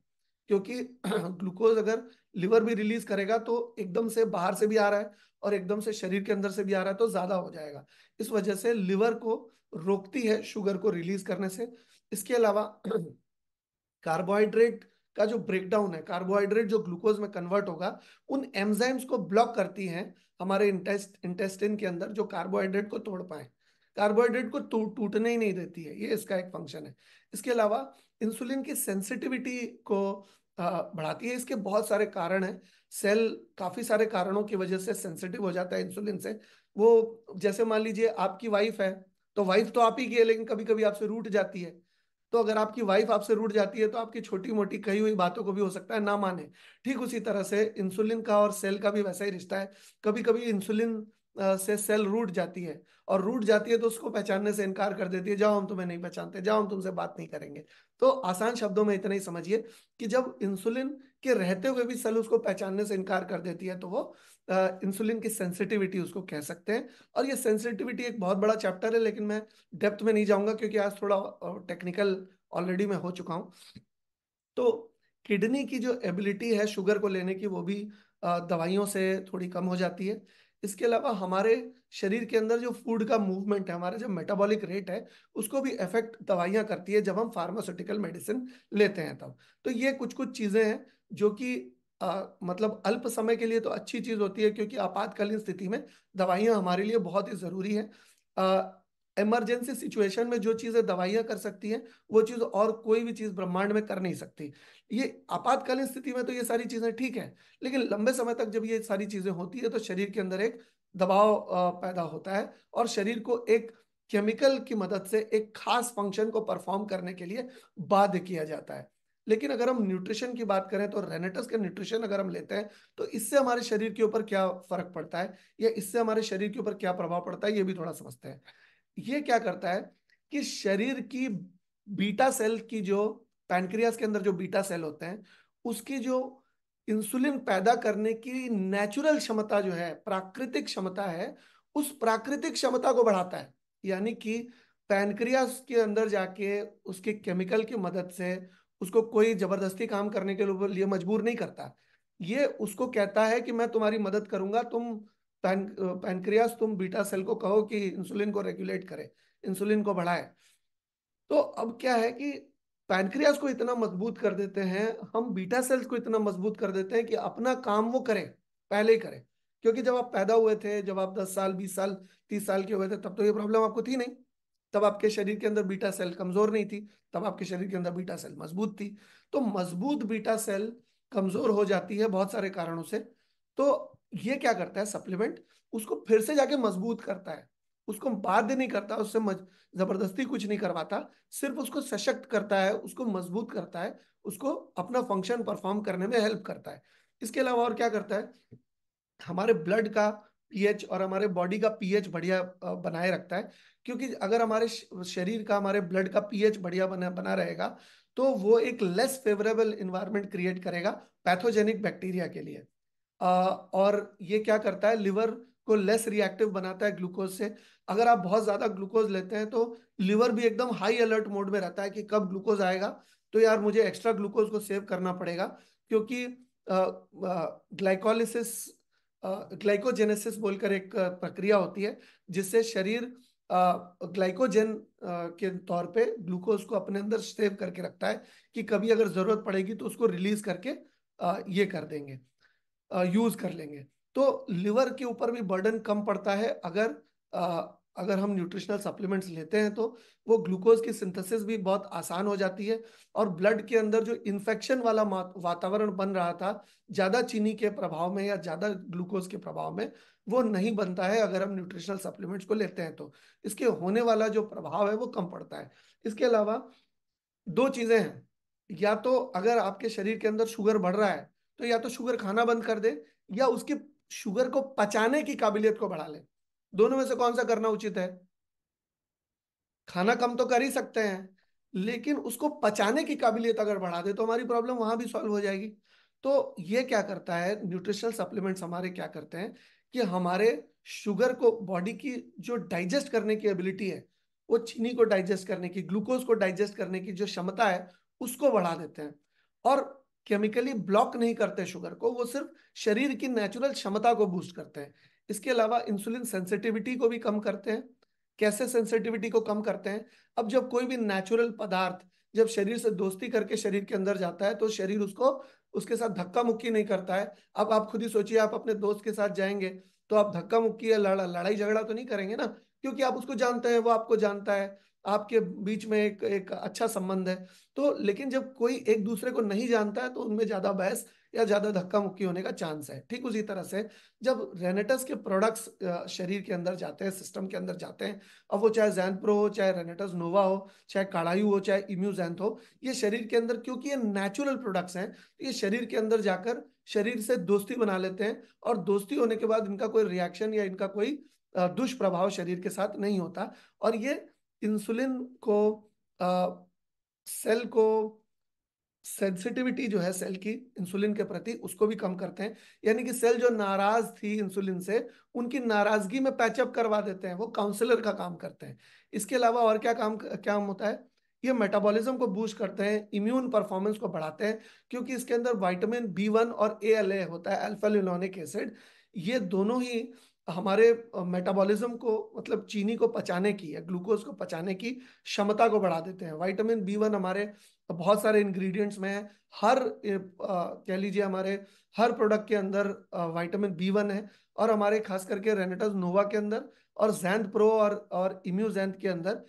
क्योंकि ग्लूकोज अगर लिवर भी रिलीज करेगा तो एकदम से बाहर से भी आ रहा है और एकदम से शरीर के अंदर से भी आ रहा है तो ज़्यादा हो जाएगा इस वजह से लिवर को रोकती है शुगर को रिलीज करने से इसके अलावा कार्बोहाइड्रेट का जो ब्रेकडाउन है कार्बोहाइड्रेट जो ग्लूकोज में कन्वर्ट होगा उन एमजाइम्स को ब्लॉक करती है हमारे इंटेस्ट इंटेस्टिन के अंदर जो कार्बोहाइड्रेट को तोड़ पाए कार्बोहाइड्रेट को तो-, टूटने ही नहीं देती है ये इसका एक फंक्शन है इसके अलावा इंसुलिन की सेंसिटिविटी को बढ़ाती है इसके बहुत सारे कारण हैं सेल काफ़ी सारे कारणों की वजह से सेंसिटिव हो जाता है इंसुलिन से वो जैसे मान लीजिए आपकी वाइफ है तो वाइफ तो आप ही की है लेकिन कभी कभी आपसे रूट जाती है तो अगर आपकी वाइफ आपसे रूट जाती है तो आपकी छोटी मोटी कही हुई बातों को भी हो सकता है ना माने ठीक उसी तरह से इंसुलिन का और सेल का भी वैसा ही रिश्ता है कभी कभी इंसुलिन से सेल रूट जाती है और रूट जाती है तो उसको पहचानने से इनकार कर देती है जाओ हम तुम्हें नहीं पहचानते जाओ हम तुमसे बात नहीं करेंगे तो आसान शब्दों में इतना ही समझिए कि जब इंसुलिन के रहते हुए भी सेल उसको पहचानने से इनकार कर देती है तो वो इंसुलिन की सेंसिटिविटी उसको कह सकते हैं और ये सेंसिटिविटी एक बहुत बड़ा चैप्टर है लेकिन मैं डेप्थ में नहीं जाऊंगा क्योंकि आज थोड़ा टेक्निकल ऑलरेडी मैं हो चुका हूँ तो किडनी की जो एबिलिटी है शुगर को लेने की वो भी दवाइयों से थोड़ी कम हो जाती है इसके अलावा हमारे शरीर के अंदर जो फूड का मूवमेंट है हमारा जो मेटाबॉलिक रेट है उसको भी इफेक्ट दवाइयाँ करती है जब हम फार्मास्यूटिकल मेडिसिन लेते हैं तब तो ये कुछ कुछ चीज़ें हैं जो कि आ, मतलब अल्प समय के लिए तो अच्छी चीज़ होती है क्योंकि आपातकालीन स्थिति में दवाइयाँ हमारे लिए बहुत ही ज़रूरी है आ, इमरजेंसी सिचुएशन में जो चीजें दवाइयां कर सकती हैं वो चीज और कोई भी चीज ब्रह्मांड में कर नहीं सकती ये आपातकालीन स्थिति में तो ये सारी चीजें ठीक है लेकिन लंबे समय तक जब ये सारी चीजें होती है तो शरीर के अंदर एक दबाव पैदा होता है और शरीर को एक केमिकल की मदद से एक खास फंक्शन को परफॉर्म करने के लिए बाध्य किया जाता है लेकिन अगर हम न्यूट्रिशन की बात करें तो रेनेटस के न्यूट्रिशन अगर हम लेते हैं तो इससे हमारे शरीर के ऊपर क्या फर्क पड़ता है या इससे हमारे शरीर के ऊपर क्या प्रभाव पड़ता है ये भी थोड़ा समझते हैं ये क्या करता है कि शरीर की बीटा सेल की जो पैनक्रियास के अंदर जो बीटा सेल होते हैं उसकी जो इंसुलिन पैदा करने की नेचुरल क्षमता जो है प्राकृतिक क्षमता है उस प्राकृतिक क्षमता को बढ़ाता है यानी कि पैनक्रियास के अंदर जाके उसके केमिकल की मदद से उसको कोई जबरदस्ती काम करने के लिए मजबूर नहीं करता ये उसको कहता है कि मैं तुम्हारी मदद करूंगा तुम पैंक्रियास तुम बीटा सेल को कहो कि इंसुलिन को रेगुलेट करे इंसुलिन को बढ़ाए तो अब क्या है कि पैनक्रियास को इतना मजबूत कर देते हैं हम बीटा सेल्स को इतना मजबूत कर देते हैं कि अपना काम वो करें पहले ही करें क्योंकि जब आप पैदा हुए थे जब आप 10 साल 20 साल 30 साल के हुए थे तब तो ये प्रॉब्लम आपको थी नहीं तब आपके शरीर के अंदर बीटा सेल कमजोर नहीं थी तब आपके शरीर के अंदर बीटा सेल मजबूत थी तो मजबूत बीटा सेल कमजोर हो जाती है बहुत सारे कारणों से तो ये क्या करता है सप्लीमेंट उसको फिर से जाके मजबूत करता है उसको बाध्य नहीं करता उससे जबरदस्ती कुछ नहीं करवाता सिर्फ उसको सशक्त करता है उसको मजबूत करता है उसको अपना फंक्शन परफॉर्म करने में हेल्प करता है इसके अलावा और क्या करता है हमारे ब्लड का पीएच और हमारे बॉडी का पीएच बढ़िया बनाए रखता है क्योंकि अगर हमारे शरीर का हमारे ब्लड का पीएच बढ़िया बना बना रहेगा तो वो एक लेस फेवरेबल इन्वायरमेंट क्रिएट करेगा पैथोजेनिक बैक्टीरिया के लिए और ये क्या करता है लिवर को लेस रिएक्टिव बनाता है ग्लूकोज से अगर आप बहुत ज्यादा ग्लूकोज लेते हैं तो लिवर भी एकदम हाई अलर्ट मोड में रहता है कि कब ग्लूकोज आएगा तो यार मुझे एक्स्ट्रा ग्लूकोज को सेव करना पड़ेगा क्योंकि ग्लाइकोलिसिस ग्लाइकोजेनेसिस बोलकर एक प्रक्रिया होती है जिससे शरीर ग्लाइकोजेन के तौर पे ग्लूकोज को अपने अंदर सेव करके रखता है कि कभी अगर जरूरत पड़ेगी तो उसको रिलीज करके ये कर देंगे यूज कर लेंगे तो लिवर के ऊपर भी बर्डन कम पड़ता है अगर आ, अगर हम न्यूट्रिशनल सप्लीमेंट्स लेते हैं तो वो ग्लूकोज की सिंथेसिस भी बहुत आसान हो जाती है और ब्लड के अंदर जो इन्फेक्शन वाला वातावरण बन रहा था ज़्यादा चीनी के प्रभाव में या ज़्यादा ग्लूकोज के प्रभाव में वो नहीं बनता है अगर हम न्यूट्रिशनल सप्लीमेंट्स को लेते हैं तो इसके होने वाला जो प्रभाव है वो कम पड़ता है इसके अलावा दो चीज़ें हैं या तो अगर आपके शरीर के अंदर शुगर बढ़ रहा है तो या तो शुगर खाना बंद कर दे या उसके शुगर को पचाने की काबिलियत को बढ़ा ले दोनों में से कौन सा करना उचित है खाना कम तो कर ही सकते हैं लेकिन उसको पचाने की काबिलियत अगर बढ़ा दे तो हमारी प्रॉब्लम वहां भी सॉल्व हो जाएगी तो ये क्या करता है न्यूट्रिशनल सप्लीमेंट्स हमारे क्या करते हैं कि हमारे शुगर को बॉडी की जो डाइजेस्ट करने की एबिलिटी है वो चीनी को डाइजेस्ट करने की ग्लूकोज को डाइजेस्ट करने की जो क्षमता है उसको बढ़ा देते हैं और केमिकली ब्लॉक नहीं करते शुगर को वो सिर्फ शरीर की नेचुरल क्षमता को बूस्ट करते हैं इसके अलावा इंसुलिन सेंसिटिविटी को भी कम करते हैं कैसे सेंसिटिविटी को कम करते हैं अब जब कोई भी नेचुरल पदार्थ जब शरीर से दोस्ती करके शरीर के अंदर जाता है तो शरीर उसको उसके साथ धक्का मुक्की नहीं करता है अब आप खुद ही सोचिए आप अपने दोस्त के साथ जाएंगे तो आप धक्का मुक्की या लड़ा लड़ाई झगड़ा तो नहीं करेंगे ना क्योंकि आप उसको जानते हैं वो आपको जानता है आपके बीच में एक एक अच्छा संबंध है तो लेकिन जब कोई एक दूसरे को नहीं जानता है तो उनमें ज्यादा बहस या ज्यादा धक्का मुक्की होने का चांस है ठीक उसी तरह से जब रेनेटस के प्रोडक्ट्स शरीर के अंदर जाते हैं सिस्टम के अंदर जाते हैं अब वो चाहे जैन प्रो हो चाहे रेनेटस नोवा हो चाहे काड़ायू हो चाहे इम्यूजैंथ हो ये शरीर के अंदर क्योंकि ये नेचुरल प्रोडक्ट्स हैं तो ये शरीर के अंदर जाकर शरीर से दोस्ती बना लेते हैं और दोस्ती होने के बाद इनका कोई रिएक्शन या इनका कोई दुष्प्रभाव शरीर के साथ नहीं होता और ये इंसुलिन को आ, सेल को सेंसिटिविटी जो है सेल की इंसुलिन के प्रति उसको भी कम करते हैं यानी कि सेल जो नाराज थी इंसुलिन से उनकी नाराजगी में पैचअप करवा देते हैं वो काउंसलर का काम करते हैं इसके अलावा और क्या काम क्या होता है ये मेटाबॉलिज्म को बूस्ट करते हैं इम्यून परफॉर्मेंस को बढ़ाते हैं क्योंकि इसके अंदर वाइटामिन बी वन और ए एल ए होता है एल्फेलोनिक एसिड ये दोनों ही हमारे मेटाबॉलिज्म को मतलब चीनी को पचाने की या ग्लूकोज को पचाने की क्षमता को बढ़ा देते हैं वाइटामिन बी वन हमारे बहुत सारे इंग्रेडिएंट्स में है हर कह लीजिए हमारे हर प्रोडक्ट के अंदर वाइटामिन बी वन है और हमारे खास करके रेनेटस नोवा के अंदर और जैंत प्रो और और इम्यूजैंत के अंदर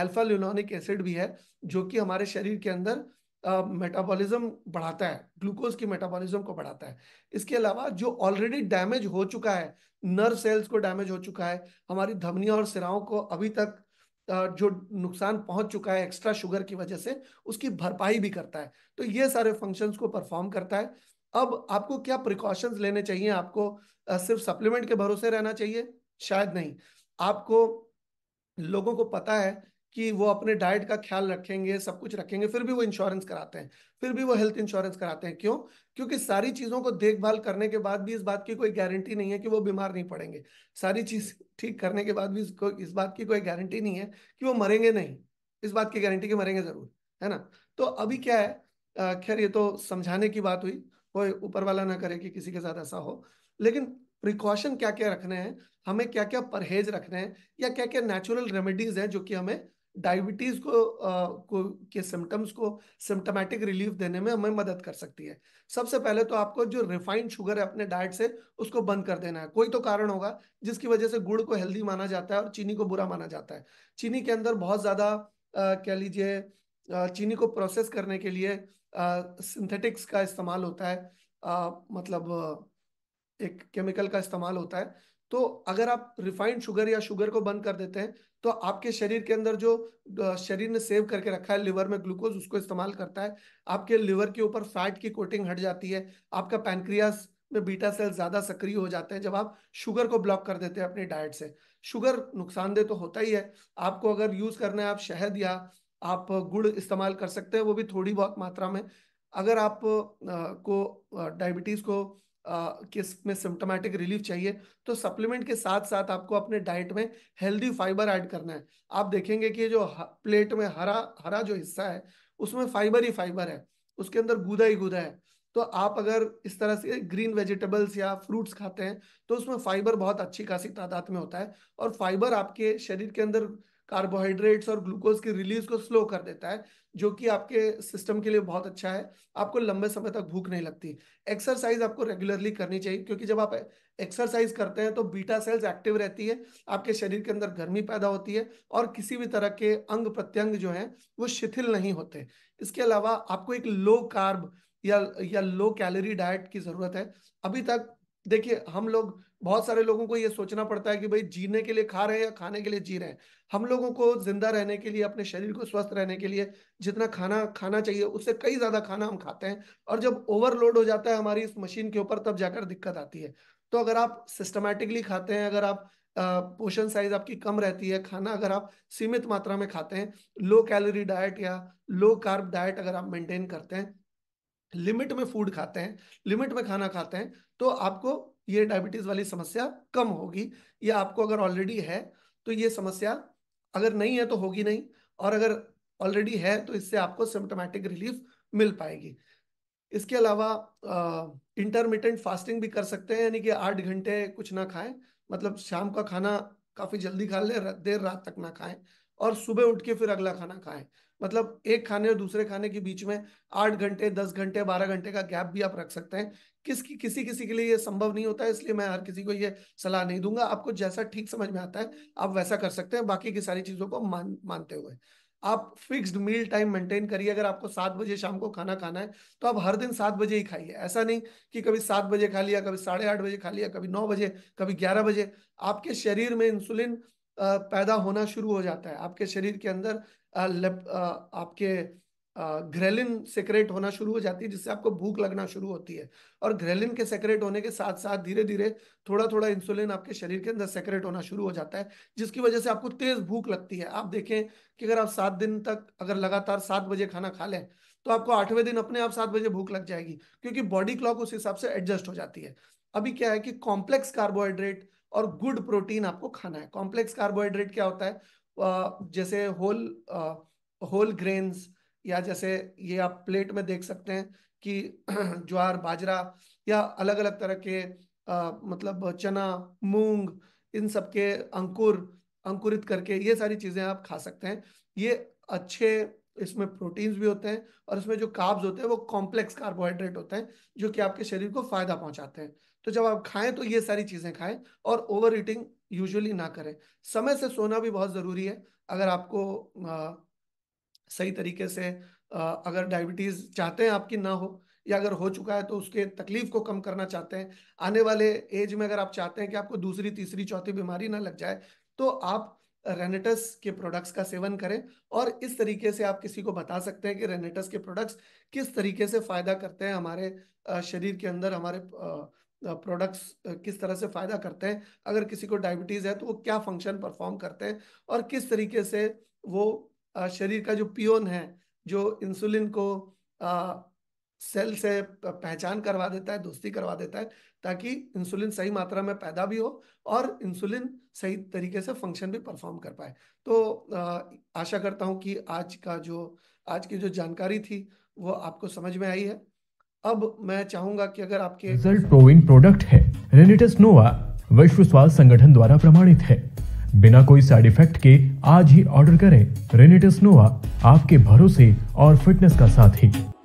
अल्फा ल्यूनॉनिक एसिड भी है जो कि हमारे शरीर के अंदर मेटाबॉलिज्म बढ़ाता है ग्लूकोज की मेटाबॉलिज्म को बढ़ाता है इसके अलावा जो ऑलरेडी डैमेज हो चुका है नर्व सेल्स को डैमेज हो चुका है हमारी धमनियों और सिराओं को अभी तक जो नुकसान पहुंच चुका है एक्स्ट्रा शुगर की वजह से उसकी भरपाई भी करता है तो ये सारे फंक्शंस को परफॉर्म करता है अब आपको क्या प्रिकॉशंस लेने चाहिए आपको सिर्फ सप्लीमेंट के भरोसे रहना चाहिए शायद नहीं आपको लोगों को पता है कि वो अपने डाइट का ख्याल रखेंगे सब कुछ रखेंगे फिर भी वो इंश्योरेंस कराते हैं फिर भी वो हेल्थ इंश्योरेंस कराते हैं क्यों क्योंकि सारी चीज़ों को देखभाल करने के बाद भी इस बात की कोई गारंटी नहीं है कि वो बीमार नहीं पड़ेंगे सारी चीज़ ठीक करने के बाद भी इस बात की कोई गारंटी नहीं है कि वो मरेंगे नहीं इस बात की गारंटी कि मरेंगे ज़रूर है ना तो अभी क्या है खैर ये तो समझाने की बात हुई कोई ऊपर वाला ना करे कि किसी के साथ ऐसा हो लेकिन प्रिकॉशन क्या क्या रखने हैं हमें क्या क्या परहेज रखने हैं या क्या क्या नेचुरल रेमेडीज हैं जो कि हमें डायबिटीज को, को के सिम्टम्स को सिम्टोमेटिक रिलीफ देने में हमें मदद कर सकती है सबसे पहले तो आपको जो रिफाइंड शुगर है अपने डाइट से उसको बंद कर देना है कोई तो कारण होगा जिसकी वजह से गुड़ को हेल्दी माना जाता है और चीनी को बुरा माना जाता है चीनी के अंदर बहुत ज़्यादा कह लीजिए चीनी को प्रोसेस करने के लिए सिंथेटिक्स का इस्तेमाल होता है आ, मतलब एक केमिकल का इस्तेमाल होता है तो अगर आप रिफाइंड शुगर या शुगर को बंद कर देते हैं तो आपके शरीर के अंदर जो शरीर ने सेव करके रखा है लिवर में ग्लूकोज उसको इस्तेमाल करता है आपके लिवर के ऊपर फैट की कोटिंग हट जाती है आपका पैनक्रियास में बीटा सेल ज्यादा सक्रिय हो जाते हैं जब आप शुगर को ब्लॉक कर देते हैं अपनी डाइट से शुगर नुकसानदेह तो होता ही है आपको अगर यूज करना है आप शहद या आप गुड़ इस्तेमाल कर सकते हैं वो भी थोड़ी बहुत मात्रा में अगर आप को डायबिटीज को किस में सिम्टोमेटिक रिलीफ चाहिए तो सप्लीमेंट के साथ साथ आपको अपने डाइट में हेल्दी फाइबर ऐड करना है आप देखेंगे कि जो प्लेट में हरा हरा जो हिस्सा है उसमें फाइबर ही फाइबर है उसके अंदर गूदा ही गूदा है तो आप अगर इस तरह से ग्रीन वेजिटेबल्स या फ्रूट्स खाते हैं तो उसमें फाइबर बहुत अच्छी खासी तादाद में होता है और फाइबर आपके शरीर के अंदर कार्बोहाइड्रेट्स और ग्लूकोज की रिलीज को स्लो कर देता है जो कि आपके सिस्टम के लिए बहुत अच्छा है आपको लंबे समय तक भूख नहीं लगती एक्सरसाइज आपको रेगुलरली करनी चाहिए क्योंकि जब आप एक्सरसाइज करते हैं तो बीटा सेल्स एक्टिव रहती है आपके शरीर के अंदर गर्मी पैदा होती है और किसी भी तरह के अंग प्रत्यंग जो है वो शिथिल नहीं होते इसके अलावा आपको एक लो कार्ब या या लो कैलोरी डाइट की जरूरत है अभी तक देखिए हम लोग बहुत सारे लोगों को ये सोचना पड़ता है कि भाई जीने के लिए खा रहे हैं या खाने के लिए जी रहे हैं हम लोगों को जिंदा रहने के लिए अपने शरीर को स्वस्थ रहने के लिए जितना खाना खाना चाहिए उससे कई ज्यादा खाना हम खाते हैं और जब ओवरलोड हो जाता है हमारी इस मशीन के ऊपर तब जाकर दिक्कत आती है तो अगर आप सिस्टमेटिकली खाते हैं अगर आप पोषण साइज आपकी कम रहती है खाना अगर आप सीमित मात्रा में खाते हैं लो कैलोरी डाइट या लो कार्ब डाइट अगर आप मेंटेन करते हैं लिमिट में फूड खाते हैं लिमिट में खाना खाते हैं तो आपको ये डायबिटीज वाली समस्या कम होगी या आपको अगर ऑलरेडी है तो ये समस्या अगर नहीं है तो होगी नहीं और अगर ऑलरेडी है तो इससे आपको सिम्टोमेटिक रिलीफ मिल पाएगी इसके अलावा इंटरमीडियंट फास्टिंग भी कर सकते हैं यानी कि आठ घंटे कुछ ना खाएं मतलब शाम का खाना काफ़ी जल्दी खा लें देर रात तक ना खाएं और सुबह उठ के फिर अगला खाना खाएं मतलब एक खाने और दूसरे खाने के बीच में आठ घंटे दस घंटे बारह घंटे का गैप भी आप रख सकते हैं किसकी किसी किसी के लिए ये संभव नहीं होता है इसलिए मैं हर किसी को ये सलाह नहीं दूंगा आपको जैसा ठीक समझ में आता है आप वैसा कर सकते हैं बाकी की सारी चीजों को मान मानते हुए आप फिक्स्ड मील टाइम मेंटेन करिए अगर आपको सात बजे शाम को खाना खाना है तो आप हर दिन सात बजे ही खाइए ऐसा नहीं कि कभी सात बजे खा लिया कभी साढ़े आठ बजे खा लिया कभी नौ बजे कभी ग्यारह बजे आपके शरीर में इंसुलिन पैदा होना शुरू हो जाता है आपके शरीर के अंदर लेप, आपके ग्रेलिन सेक्रेट होना शुरू हो जाती है जिससे आपको भूख लगना शुरू होती है और ग्रेलिन के सेक्रेट होने के साथ साथ धीरे धीरे थोड़ा थोड़ा इंसुलिन आपके शरीर के अंदर सेक्रेट होना शुरू हो जाता है जिसकी वजह से आपको तेज भूख लगती है आप देखें कि अगर आप सात दिन तक अगर लगातार सात बजे खाना खा लें तो आपको आठवें दिन अपने आप सात बजे भूख लग जाएगी क्योंकि बॉडी क्लॉक उस हिसाब से एडजस्ट हो जाती है अभी क्या है कि कॉम्प्लेक्स कार्बोहाइड्रेट और गुड प्रोटीन आपको खाना है कॉम्प्लेक्स कार्बोहाइड्रेट क्या होता है जैसे होल होल ग्रेन्स या जैसे ये आप प्लेट में देख सकते हैं कि ज्वार बाजरा या अलग अलग तरह के आ, मतलब चना मूंग इन सब के अंकुर अंकुरित करके ये सारी चीज़ें आप खा सकते हैं ये अच्छे इसमें प्रोटीन्स भी होते हैं और इसमें जो काब्ज होते हैं वो कॉम्प्लेक्स कार्बोहाइड्रेट होते हैं जो कि आपके शरीर को फायदा पहुंचाते हैं तो जब आप खाएं तो ये सारी चीज़ें खाएं और ओवर ईटिंग यूजली ना करें समय से सोना भी बहुत ज़रूरी है अगर आपको आ, सही तरीके से आ, अगर डायबिटीज़ चाहते हैं आपकी ना हो या अगर हो चुका है तो उसके तकलीफ को कम करना चाहते हैं आने वाले एज में अगर आप चाहते हैं कि आपको दूसरी तीसरी चौथी बीमारी ना लग जाए तो आप रेनेटस के प्रोडक्ट्स का सेवन करें और इस तरीके से आप किसी को बता सकते हैं कि रेनेटस के प्रोडक्ट्स किस तरीके से फ़ायदा करते हैं हमारे शरीर के अंदर हमारे प्रोडक्ट्स किस तरह से फ़ायदा करते हैं अगर किसी को डायबिटीज़ है तो वो क्या फंक्शन परफॉर्म करते हैं और किस तरीके से वो शरीर का जो पियोन है जो इंसुलिन को आ, सेल से पहचान करवा देता है दोस्ती करवा देता है ताकि इंसुलिन सही मात्रा में पैदा भी हो और इंसुलिन सही तरीके से फंक्शन भी परफॉर्म कर पाए तो आशा करता हूँ कि आज का जो आज की जो जानकारी थी वो आपको समझ में आई है अब मैं चाहूंगा कि अगर आपके रिजल्ट प्रोविंग प्रोडक्ट है रेनिटस नोवा विश्व स्वास्थ्य संगठन द्वारा प्रमाणित है बिना कोई साइड इफेक्ट के आज ही ऑर्डर करें रेनिटस नोवा आपके भरोसे और फिटनेस का साथी